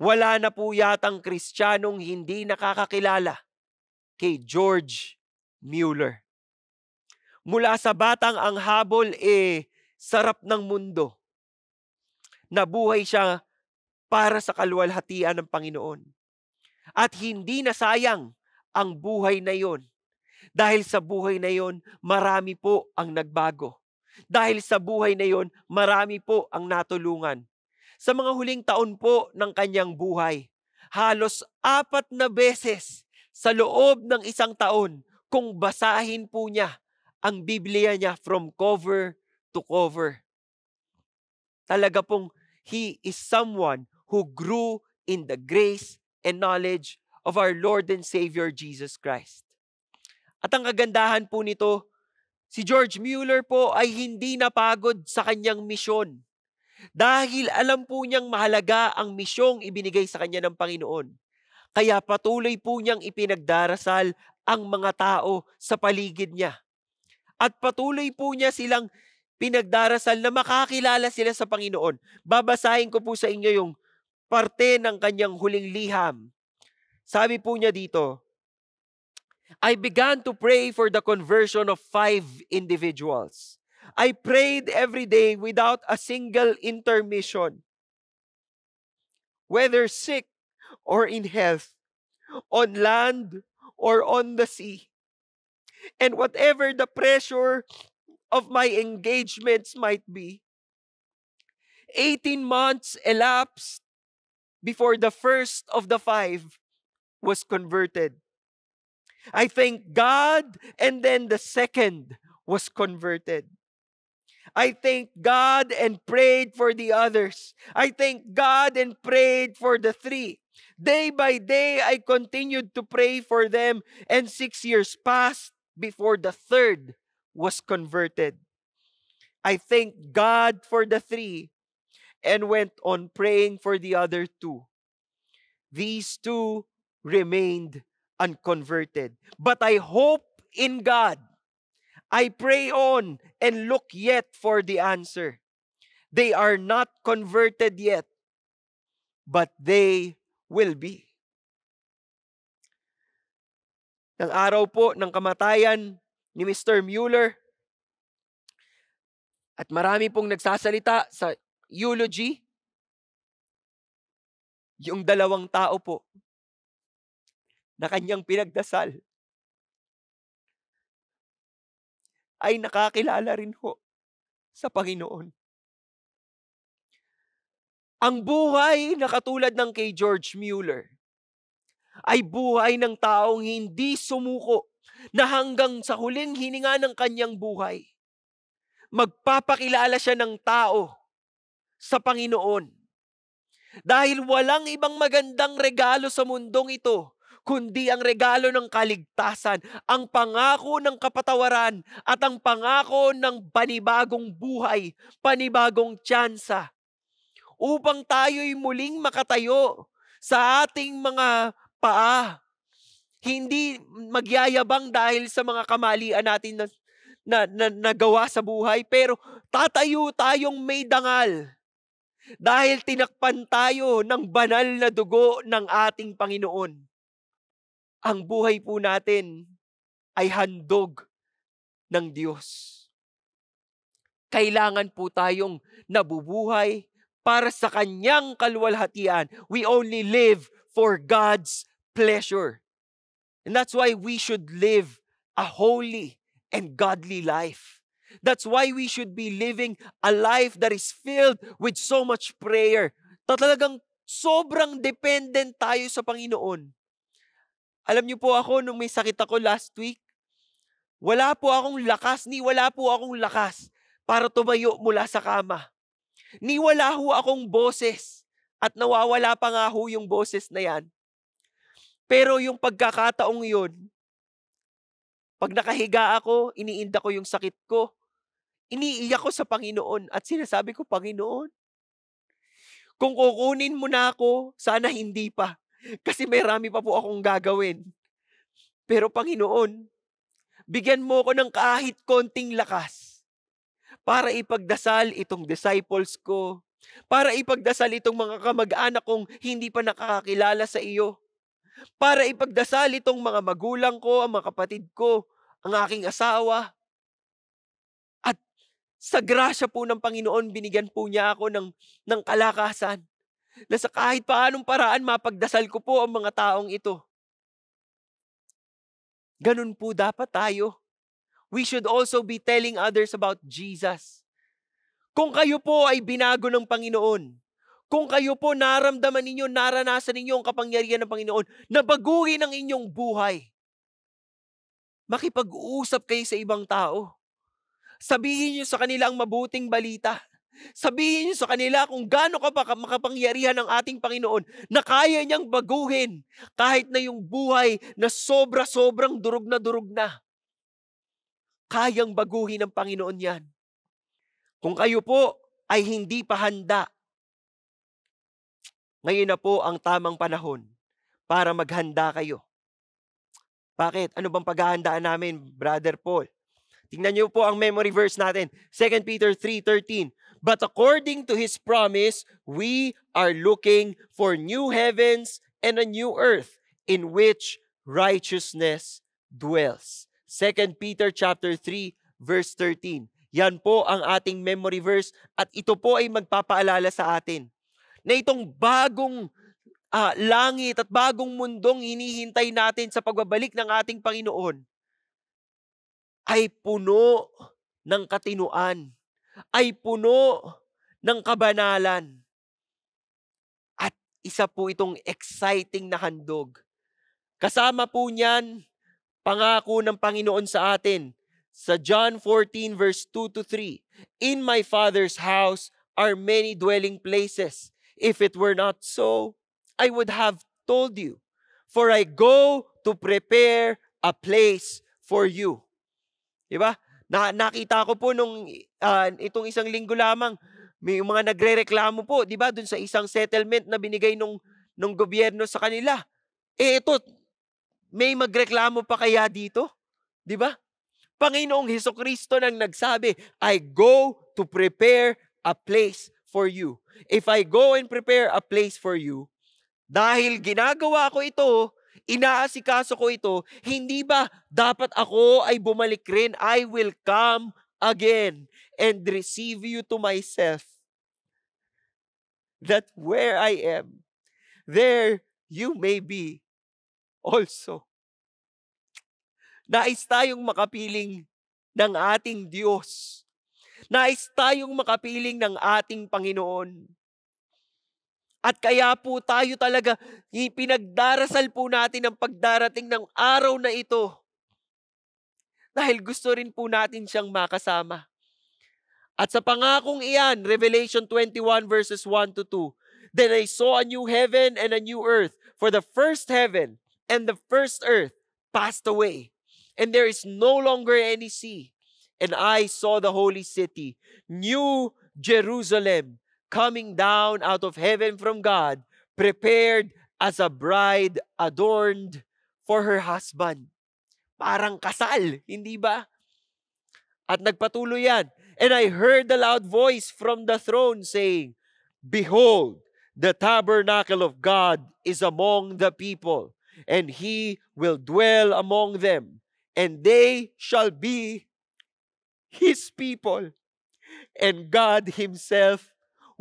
wala na po yatang Kristiyanong hindi nakakakilala kay George Mueller. Mula sa batang ang habol e eh, sarap ng mundo. Nabuhay siya para sa kaluwalhatian ng Panginoon. At hindi na sayang ang buhay na yon. Dahil sa buhay na yon, marami po ang nagbago. Dahil sa buhay na yon, marami po ang natulungan. Sa mga huling taon po ng kanyang buhay, halos apat na beses sa loob ng isang taon, kung basahin po niya ang Biblia niya from cover to cover. Talaga pong he is someone who grew in the grace and knowledge of our Lord and Savior Jesus Christ. At ang kagandahan po nito, si George Mueller po ay hindi napagod sa kanyang misyon dahil alam po niyang mahalaga ang misyong ibinigay sa kanya ng Panginoon. Kaya patuloy po niyang ipinagdarasal ang mga tao sa paligid niya. At patuloy po niya silang pinagdarasal na makakilala sila sa Panginoon. Babasahin ko po sa inyo yung parte ng kanyang huling liham. Sabi po niya dito, I began to pray for the conversion of five individuals. I prayed every day without a single intermission. Whether sick or in health, on land or on the sea, and whatever the pressure of my engagements might be. 18 months elapsed before the first of the five was converted. I thank God, and then the second was converted. I thank God and prayed for the others. I thank God and prayed for the three. Day by day, I continued to pray for them, and six years passed, before the third was converted. I thank God for the three and went on praying for the other two. These two remained unconverted. But I hope in God. I pray on and look yet for the answer. They are not converted yet, but they will be. ng araw po ng kamatayan ni Mr. Mueller. At marami pong nagsasalita sa eulogy. Yung dalawang tao po na kanyang pinagdasal ay nakakilala rin ho sa Panginoon. Ang buhay na katulad ng kay George Mueller ay buhay ng taong hindi sumuko na hanggang sa huling hininga ng kanyang buhay, magpapakilala siya ng tao sa Panginoon. Dahil walang ibang magandang regalo sa mundong ito, kundi ang regalo ng kaligtasan, ang pangako ng kapatawaran, at ang pangako ng panibagong buhay, panibagong tsansa. Upang tayo'y muling makatayo sa ating mga paa. Hindi magyayabang dahil sa mga kamalian natin na, na, na nagawa sa buhay, pero tatayo tayong may dangal. Dahil tinakpan tayo ng banal na dugo ng ating Panginoon. Ang buhay po natin ay handog ng Diyos. Kailangan po tayong nabubuhay para sa kanyang kaluwalhatian. We only live for God's pleasure. And that's why we should live a holy and godly life. That's why we should be living a life that is filled with so much prayer. Ta Talagang sobrang dependent tayo sa Panginoon. Alam niyo po ako, nung may sakit ako last week, wala po akong lakas, ni wala po akong lakas para tumayo mula sa kama. Ni wala ho akong boses at nawawala pa nga ho yung boses na yan. Pero yung pagkakataong yun, pag nakahiga ako, iniinda ko yung sakit ko, iniiyak ko sa Panginoon at sinasabi ko, Panginoon, kung kukunin mo na ako, sana hindi pa. Kasi may rami pa po akong gagawin. Pero Panginoon, bigyan mo ko ng kahit konting lakas para ipagdasal itong disciples ko, para ipagdasal itong mga kamag-anak kong hindi pa nakakakilala sa iyo, para ipagdasal itong mga magulang ko, ang mga kapatid ko, ang aking asawa. At sa grasya po ng Panginoon, binigyan po niya ako ng, ng kalakasan na sa kahit paanong paraan mapagdasal ko po ang mga taong ito. Ganun po dapat tayo. We should also be telling others about Jesus. Kung kayo po ay binago ng Panginoon, kung kayo po naramdaman ninyo, naranasan ninyo ang kapangyarihan ng Panginoon, na baguhin ang inyong buhay. Makipag-uusap kayo sa ibang tao. Sabihin niyo sa kanila ang mabuting balita. Sabihin niyo sa kanila kung gaano ka pa makapangyarihan ng ating Panginoon na kaya niyang baguhin kahit na yung buhay na sobra-sobrang durog na durog na. Kayang baguhin ng Panginoon yan. Kung kayo po ay hindi pa handa ngayon na po ang tamang panahon para maghanda kayo. Bakit? Ano bang paghahandaan namin, Brother Paul? Tingnan niyo po ang memory verse natin, 2 Peter 3.13. But according to His promise, we are looking for new heavens and a new earth in which righteousness dwells. 2 Peter chapter 3 verse 13. Yan po ang ating memory verse at ito po ay magpapaalala sa atin na itong bagong uh, langit at bagong mundong hinihintay natin sa pagbabalik ng ating Panginoon ay puno ng katinuan, ay puno ng kabanalan. At isa po itong exciting na handog. Kasama po niyan pangako ng Panginoon sa atin sa John 14 verse 2 to 3. In my Father's house are many dwelling places. If it were not so, I would have told you, for I go to prepare a place for you. Diba? Na, nakita ko po nung uh, itong isang linggo lamang, may mga nagrereklamo po, 'di ba, doon sa isang settlement na binigay nung nung gobyerno sa kanila. Eh ito, may magreklamo pa kaya dito? 'Di ba? Panginoong Hesus Kristo nang nagsabi, I go to prepare a place for you. If I go and prepare a place for you, dahil ginagawa ko ito, inaasikaso ko ito, hindi ba dapat ako ay bumalik rin? I will come again and receive you to myself. That where I am, there you may be also. Nais tayong makapiling ng ating Diyos Nais tayong makapiling ng ating Panginoon. At kaya po tayo talaga, pinagdarasal po natin ang pagdarating ng araw na ito. Dahil gusto rin po natin siyang makasama. At sa pangakong iyan, Revelation 21 verses 1 to 2, Then I saw a new heaven and a new earth, for the first heaven and the first earth passed away, and there is no longer any sea. And I saw the holy city, New Jerusalem, coming down out of heaven from God, prepared as a bride adorned for her husband. Parang kasal, hindi ba? At nagpatuloy yan. And I heard a loud voice from the throne saying, Behold, the tabernacle of God is among the people, and he will dwell among them, and they shall be His people. And God Himself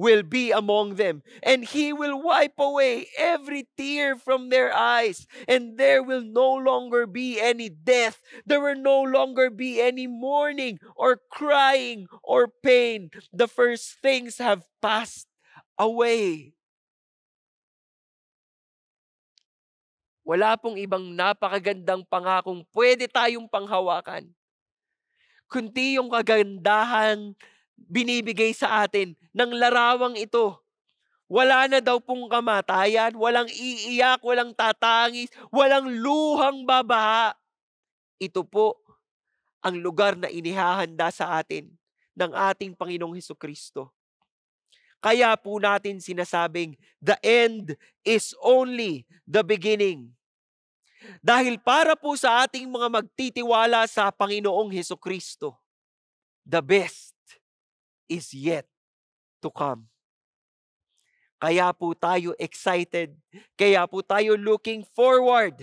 will be among them, and He will wipe away every tear from their eyes, and there will no longer be any death, there will no longer be any mourning, or crying, or pain. The first things have passed away. Wala pong ibang napakagandang pangakong pwede tayong panghawakan kundi yung kagandahan binibigay sa atin ng larawang ito. Wala na daw pong kamatayan, walang iiyak, walang tatangis, walang luhang babaha. Ito po ang lugar na inihahanda sa atin ng ating Panginoong Heso Kristo. Kaya po natin sinasabing, the end is only the beginning. Dahil para po sa ating mga magtitiwala sa Panginoong Heso Kristo, the best is yet to come. Kaya po tayo excited. Kaya po tayo looking forward.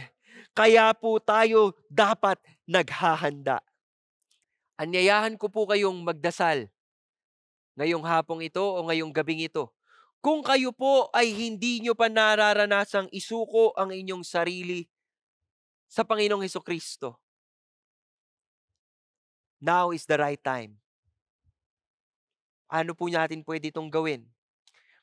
Kaya po tayo dapat naghahanda. Anyayahan ko po kayong magdasal ngayong hapong ito o ngayong gabing ito. Kung kayo po ay hindi nyo pa nararanasang isuko ang inyong sarili sa Panginoong Heso Kristo. Now is the right time. Ano po natin pwede itong gawin?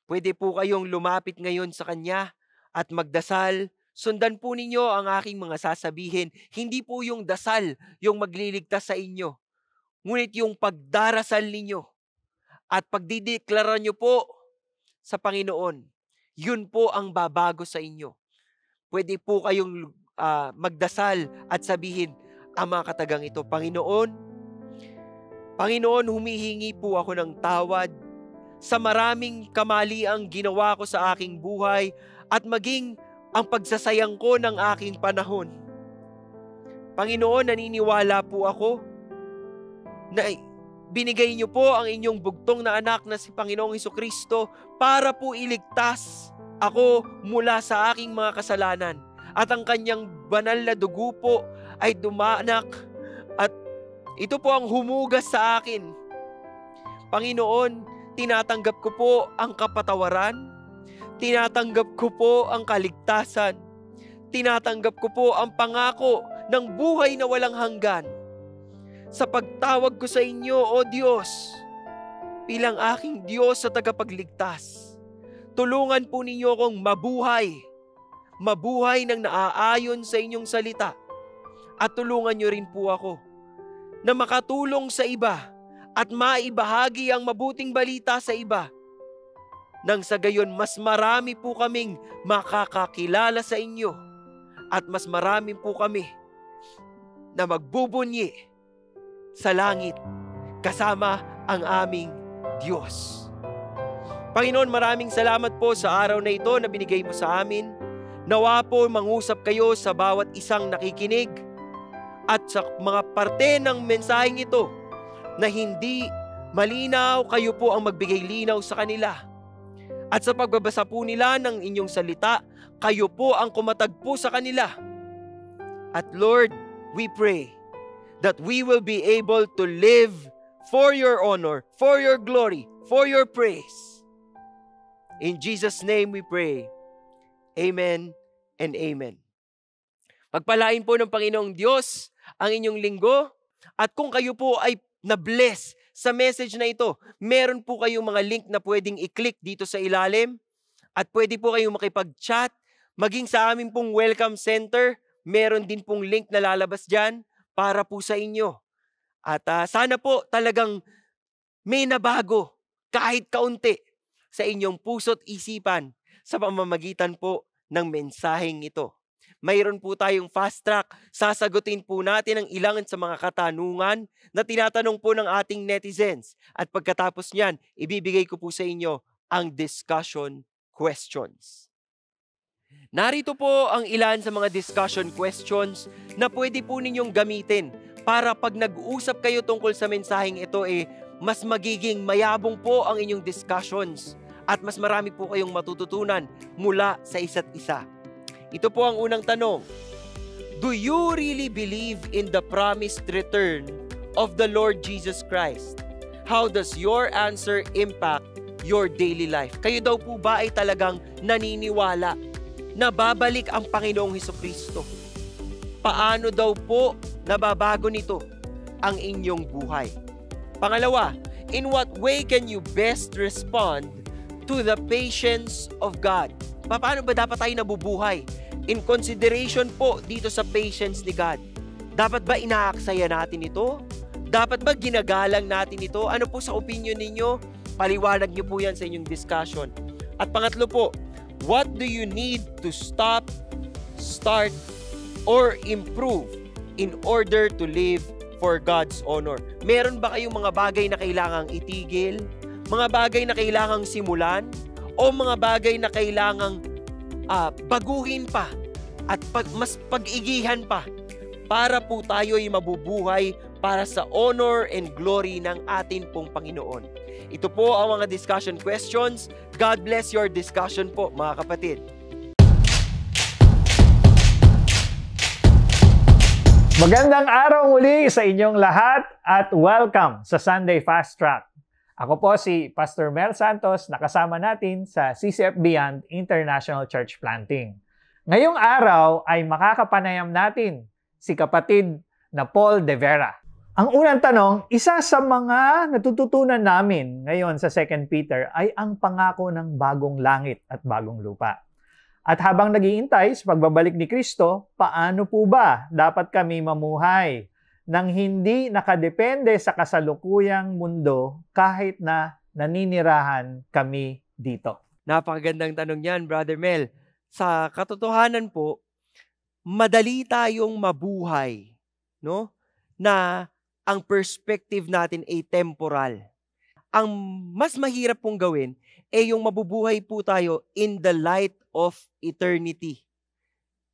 Pwede po kayong lumapit ngayon sa Kanya at magdasal. Sundan po ninyo ang aking mga sasabihin. Hindi po yung dasal yung magliligtas sa inyo. Ngunit yung pagdarasal ninyo at pagdideklara nyo po sa Panginoon, yun po ang babago sa inyo. Pwede po kayong uh, magdasal at sabihin, Ama katagang ito, Panginoon, Panginoon, humihingi po ako ng tawad sa maraming kamaliang ginawa ko sa aking buhay at maging ang pagsasayang ko ng aking panahon. Panginoon, naniniwala po ako na binigay niyo po ang inyong bugtong na anak na si Panginoong Heso Kristo para po iligtas ako mula sa aking mga kasalanan at ang kanyang banal na dugo po ay dumanak at ito po ang humugas sa akin. Panginoon, tinatanggap ko po ang kapatawaran, tinatanggap ko po ang kaligtasan, tinatanggap ko po ang pangako ng buhay na walang hanggan. Sa pagtawag ko sa inyo, O Diyos, bilang aking Diyos sa tagapagligtas, tulungan po ninyo akong mabuhay mabuhay ng naaayon sa inyong salita. At tulungan niyo rin po ako na makatulong sa iba at maibahagi ang mabuting balita sa iba. Nang sa gayon mas marami po kaming makakakilala sa inyo at mas marami po kami na magbubunyi sa langit kasama ang aming Diyos. Panginoon, maraming salamat po sa araw na ito na binigay mo sa amin. Nawa po mangusap kayo sa bawat isang nakikinig at sa mga parte ng mensaheng ito na hindi malinaw kayo po ang magbigay linaw sa kanila. At sa pagbabasa po nila ng inyong salita, kayo po ang kumatag po sa kanila. At Lord, we pray that we will be able to live for your honor, for your glory, for your praise. In Jesus' name we pray. Amen and amen. Pagpalain po ng Panginoong Diyos ang inyong linggo at kung kayo po ay na-bless sa message na ito, meron po kayong mga link na pwedeng i-click dito sa ilalim at pwede po kayong makipag-chat. Maging sa aming pong welcome center, meron din pong link na lalabas dyan para po sa inyo. At uh, sana po talagang may nabago kahit kaunti sa inyong puso't isipan sa pamamagitan po ng mensaheng ito. Mayroon po tayong fast track. Sasagutin po natin ang ilang sa mga katanungan na tinatanong po ng ating netizens. At pagkatapos niyan, ibibigay ko po sa inyo ang discussion questions. Narito po ang ilan sa mga discussion questions na pwede po ninyong gamitin para pag nag-uusap kayo tungkol sa mensaheng ito eh, mas magiging mayabong po ang inyong discussions at mas marami po kayong matututunan mula sa isa't isa. Ito po ang unang tanong. Do you really believe in the promised return of the Lord Jesus Christ? How does your answer impact your daily life? Kayo daw po ba ay talagang naniniwala na babalik ang Panginoong Heso Kristo? Paano daw po nababago nito ang inyong buhay? Pangalawa, in what way can you best respond to the patience of God. Paano ba dapat tayo nabubuhay? In consideration po dito sa patience ni God. Dapat ba inaaksaya natin ito? Dapat ba ginagalang natin ito? Ano po sa opinion ninyo? Paliwanag niyo po yan sa inyong discussion. At pangatlo po, what do you need to stop, start, or improve in order to live for God's honor? Meron ba kayong mga bagay na kailangang itigil? mga bagay na kailangang simulan o mga bagay na kailangang uh, baguhin pa at pag, mas pag-igihan pa para po tayo ay mabubuhay para sa honor and glory ng atin pong Panginoon. Ito po ang mga discussion questions. God bless your discussion po mga kapatid. Magandang araw muli sa inyong lahat at welcome sa Sunday Fast Track. Ako po si Pastor Mel Santos, nakasama natin sa CCF Beyond International Church Planting. Ngayong araw ay makakapanayam natin si kapatid na Paul De Vera. Ang unang tanong, isa sa mga natututunan namin ngayon sa 2 Peter ay ang pangako ng bagong langit at bagong lupa. At habang naghihintay sa pagbabalik ni Kristo, paano po ba dapat kami mamuhay? nang hindi nakadepende sa kasalukuyang mundo kahit na naninirahan kami dito? Napakagandang tanong yan, Brother Mel. Sa katotohanan po, madali tayong mabuhay, no? Na ang perspective natin ay temporal. Ang mas mahirap pong gawin ay eh, yung mabubuhay po tayo in the light of eternity.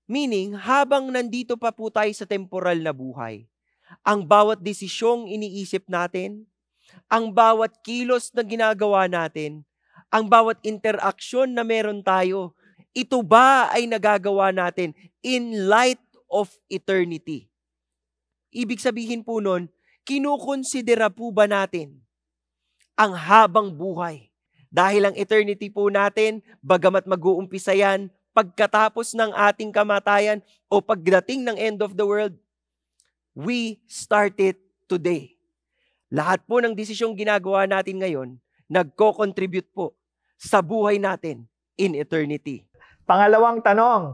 Meaning, habang nandito pa po tayo sa temporal na buhay, ang bawat desisyong iniisip natin, ang bawat kilos na ginagawa natin, ang bawat interaksyon na meron tayo, ito ba ay nagagawa natin in light of eternity? Ibig sabihin po nun, kinukonsidera po ba natin ang habang buhay? Dahil ang eternity po natin, bagamat mag-uumpisa yan, pagkatapos ng ating kamatayan o pagdating ng end of the world, We start it today. Lahat po ng desisyong ginagawa natin ngayon, nagko-contribute po sa buhay natin in eternity. Pangalawang tanong,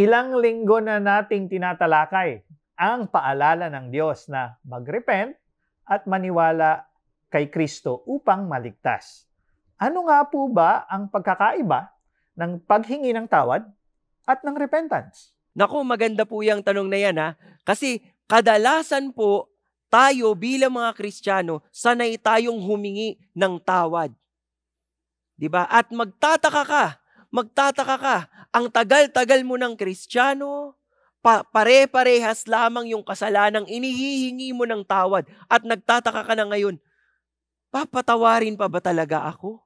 ilang linggo na nating tinatalakay ang paalala ng Diyos na magrepent at maniwala kay Kristo upang maligtas. Ano nga po ba ang pagkakaiba ng paghingi ng tawad at ng repentance? Naku, maganda po yung tanong na yan ha. Kasi Kadalasan po, tayo bilang mga Kristiyano, sanay tayong humingi ng tawad. 'Di ba? At magtataka ka, magtataka ka, ang tagal-tagal mo ng Kristiyano, pare-parehas lamang yung kasalanang inihihingi mo ng tawad at nagtataka ka na ngayon, papatawarin pa ba talaga ako?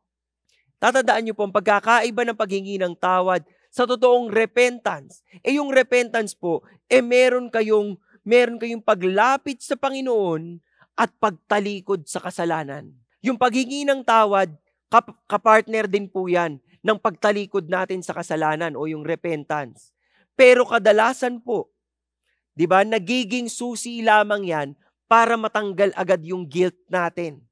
Tatandaan niyo po ang pagkakaiba ng paghingi ng tawad sa totoong repentance. Eh yung repentance po, eh meron kayong meron kayong paglapit sa Panginoon at pagtalikod sa kasalanan. Yung paghingi ng tawad, kap- kapartner din po yan ng pagtalikod natin sa kasalanan o yung repentance. Pero kadalasan po, di ba, nagiging susi lamang yan para matanggal agad yung guilt natin.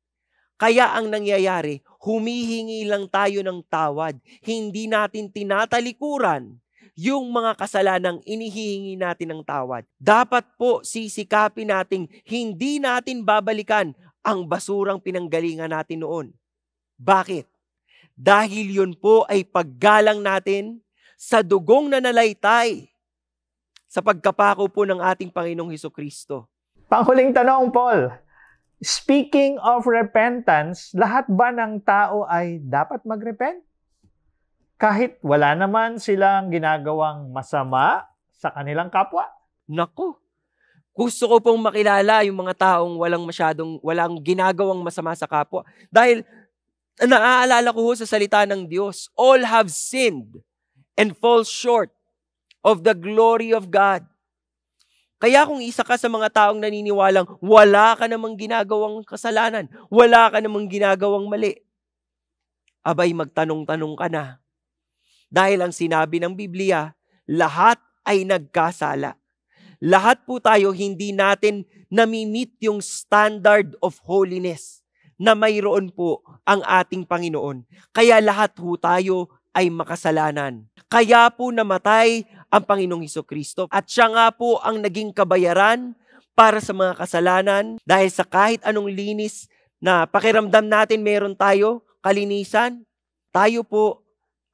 Kaya ang nangyayari, humihingi lang tayo ng tawad. Hindi natin tinatalikuran yung mga kasalanang inihihingi natin ng tawad. Dapat po sisikapin nating hindi natin babalikan ang basurang pinanggalingan natin noon. Bakit? Dahil yun po ay paggalang natin sa dugong na nalaytay sa pagkapako po ng ating Panginoong Heso Kristo. Panghuling tanong, Paul. Speaking of repentance, lahat ba ng tao ay dapat magrepent? kahit wala naman silang ginagawang masama sa kanilang kapwa. Nako, gusto ko pong makilala yung mga taong walang masyadong, walang ginagawang masama sa kapwa. Dahil naaalala ko ho sa salita ng Diyos, all have sinned and fall short of the glory of God. Kaya kung isa ka sa mga taong naniniwalang wala ka namang ginagawang kasalanan, wala ka namang ginagawang mali, abay magtanong-tanong ka na, dahil ang sinabi ng Biblia, lahat ay nagkasala. Lahat po tayo hindi natin namimit yung standard of holiness na mayroon po ang ating Panginoon. Kaya lahat po tayo ay makasalanan. Kaya po namatay ang Panginoong Hiso Kristo. At siya nga po ang naging kabayaran para sa mga kasalanan dahil sa kahit anong linis na pakiramdam natin meron tayo, kalinisan, tayo po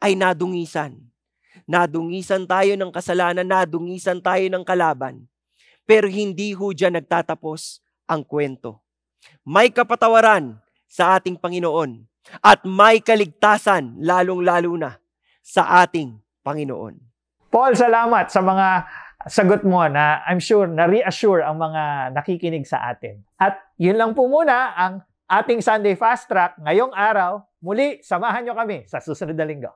ay nadungisan. Nadungisan tayo ng kasalanan, nadungisan tayo ng kalaban. Pero hindi ho dyan nagtatapos ang kwento. May kapatawaran sa ating Panginoon at may kaligtasan lalong-lalo na sa ating Panginoon. Paul, salamat sa mga sagot mo na I'm sure na-reassure ang mga nakikinig sa atin. At yun lang po muna ang ating Sunday Fast Track ngayong araw. Muli, samahan nyo kami sa susunod na linggo.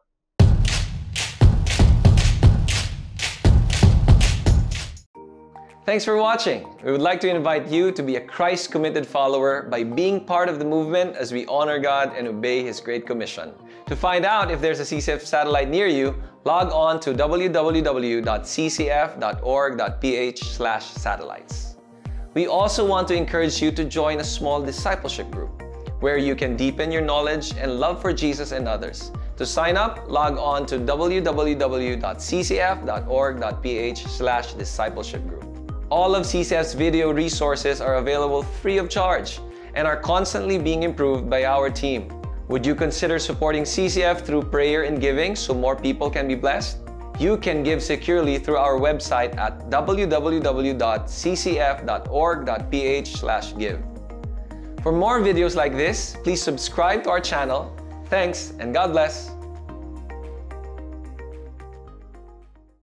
Thanks for watching. We would like to invite you to be a Christ committed follower by being part of the movement as we honor God and obey His Great Commission. To find out if there's a CCF satellite near you, log on to www.ccf.org.ph/satellites. We also want to encourage you to join a small discipleship group where you can deepen your knowledge and love for Jesus and others. To sign up, log on to www.ccf.org.ph/discipleshipgroup. All of CCF's video resources are available free of charge and are constantly being improved by our team. Would you consider supporting CCF through prayer and giving so more people can be blessed? You can give securely through our website at www.ccf.org.ph/give. For more videos like this, please subscribe to our channel. Thanks and God bless.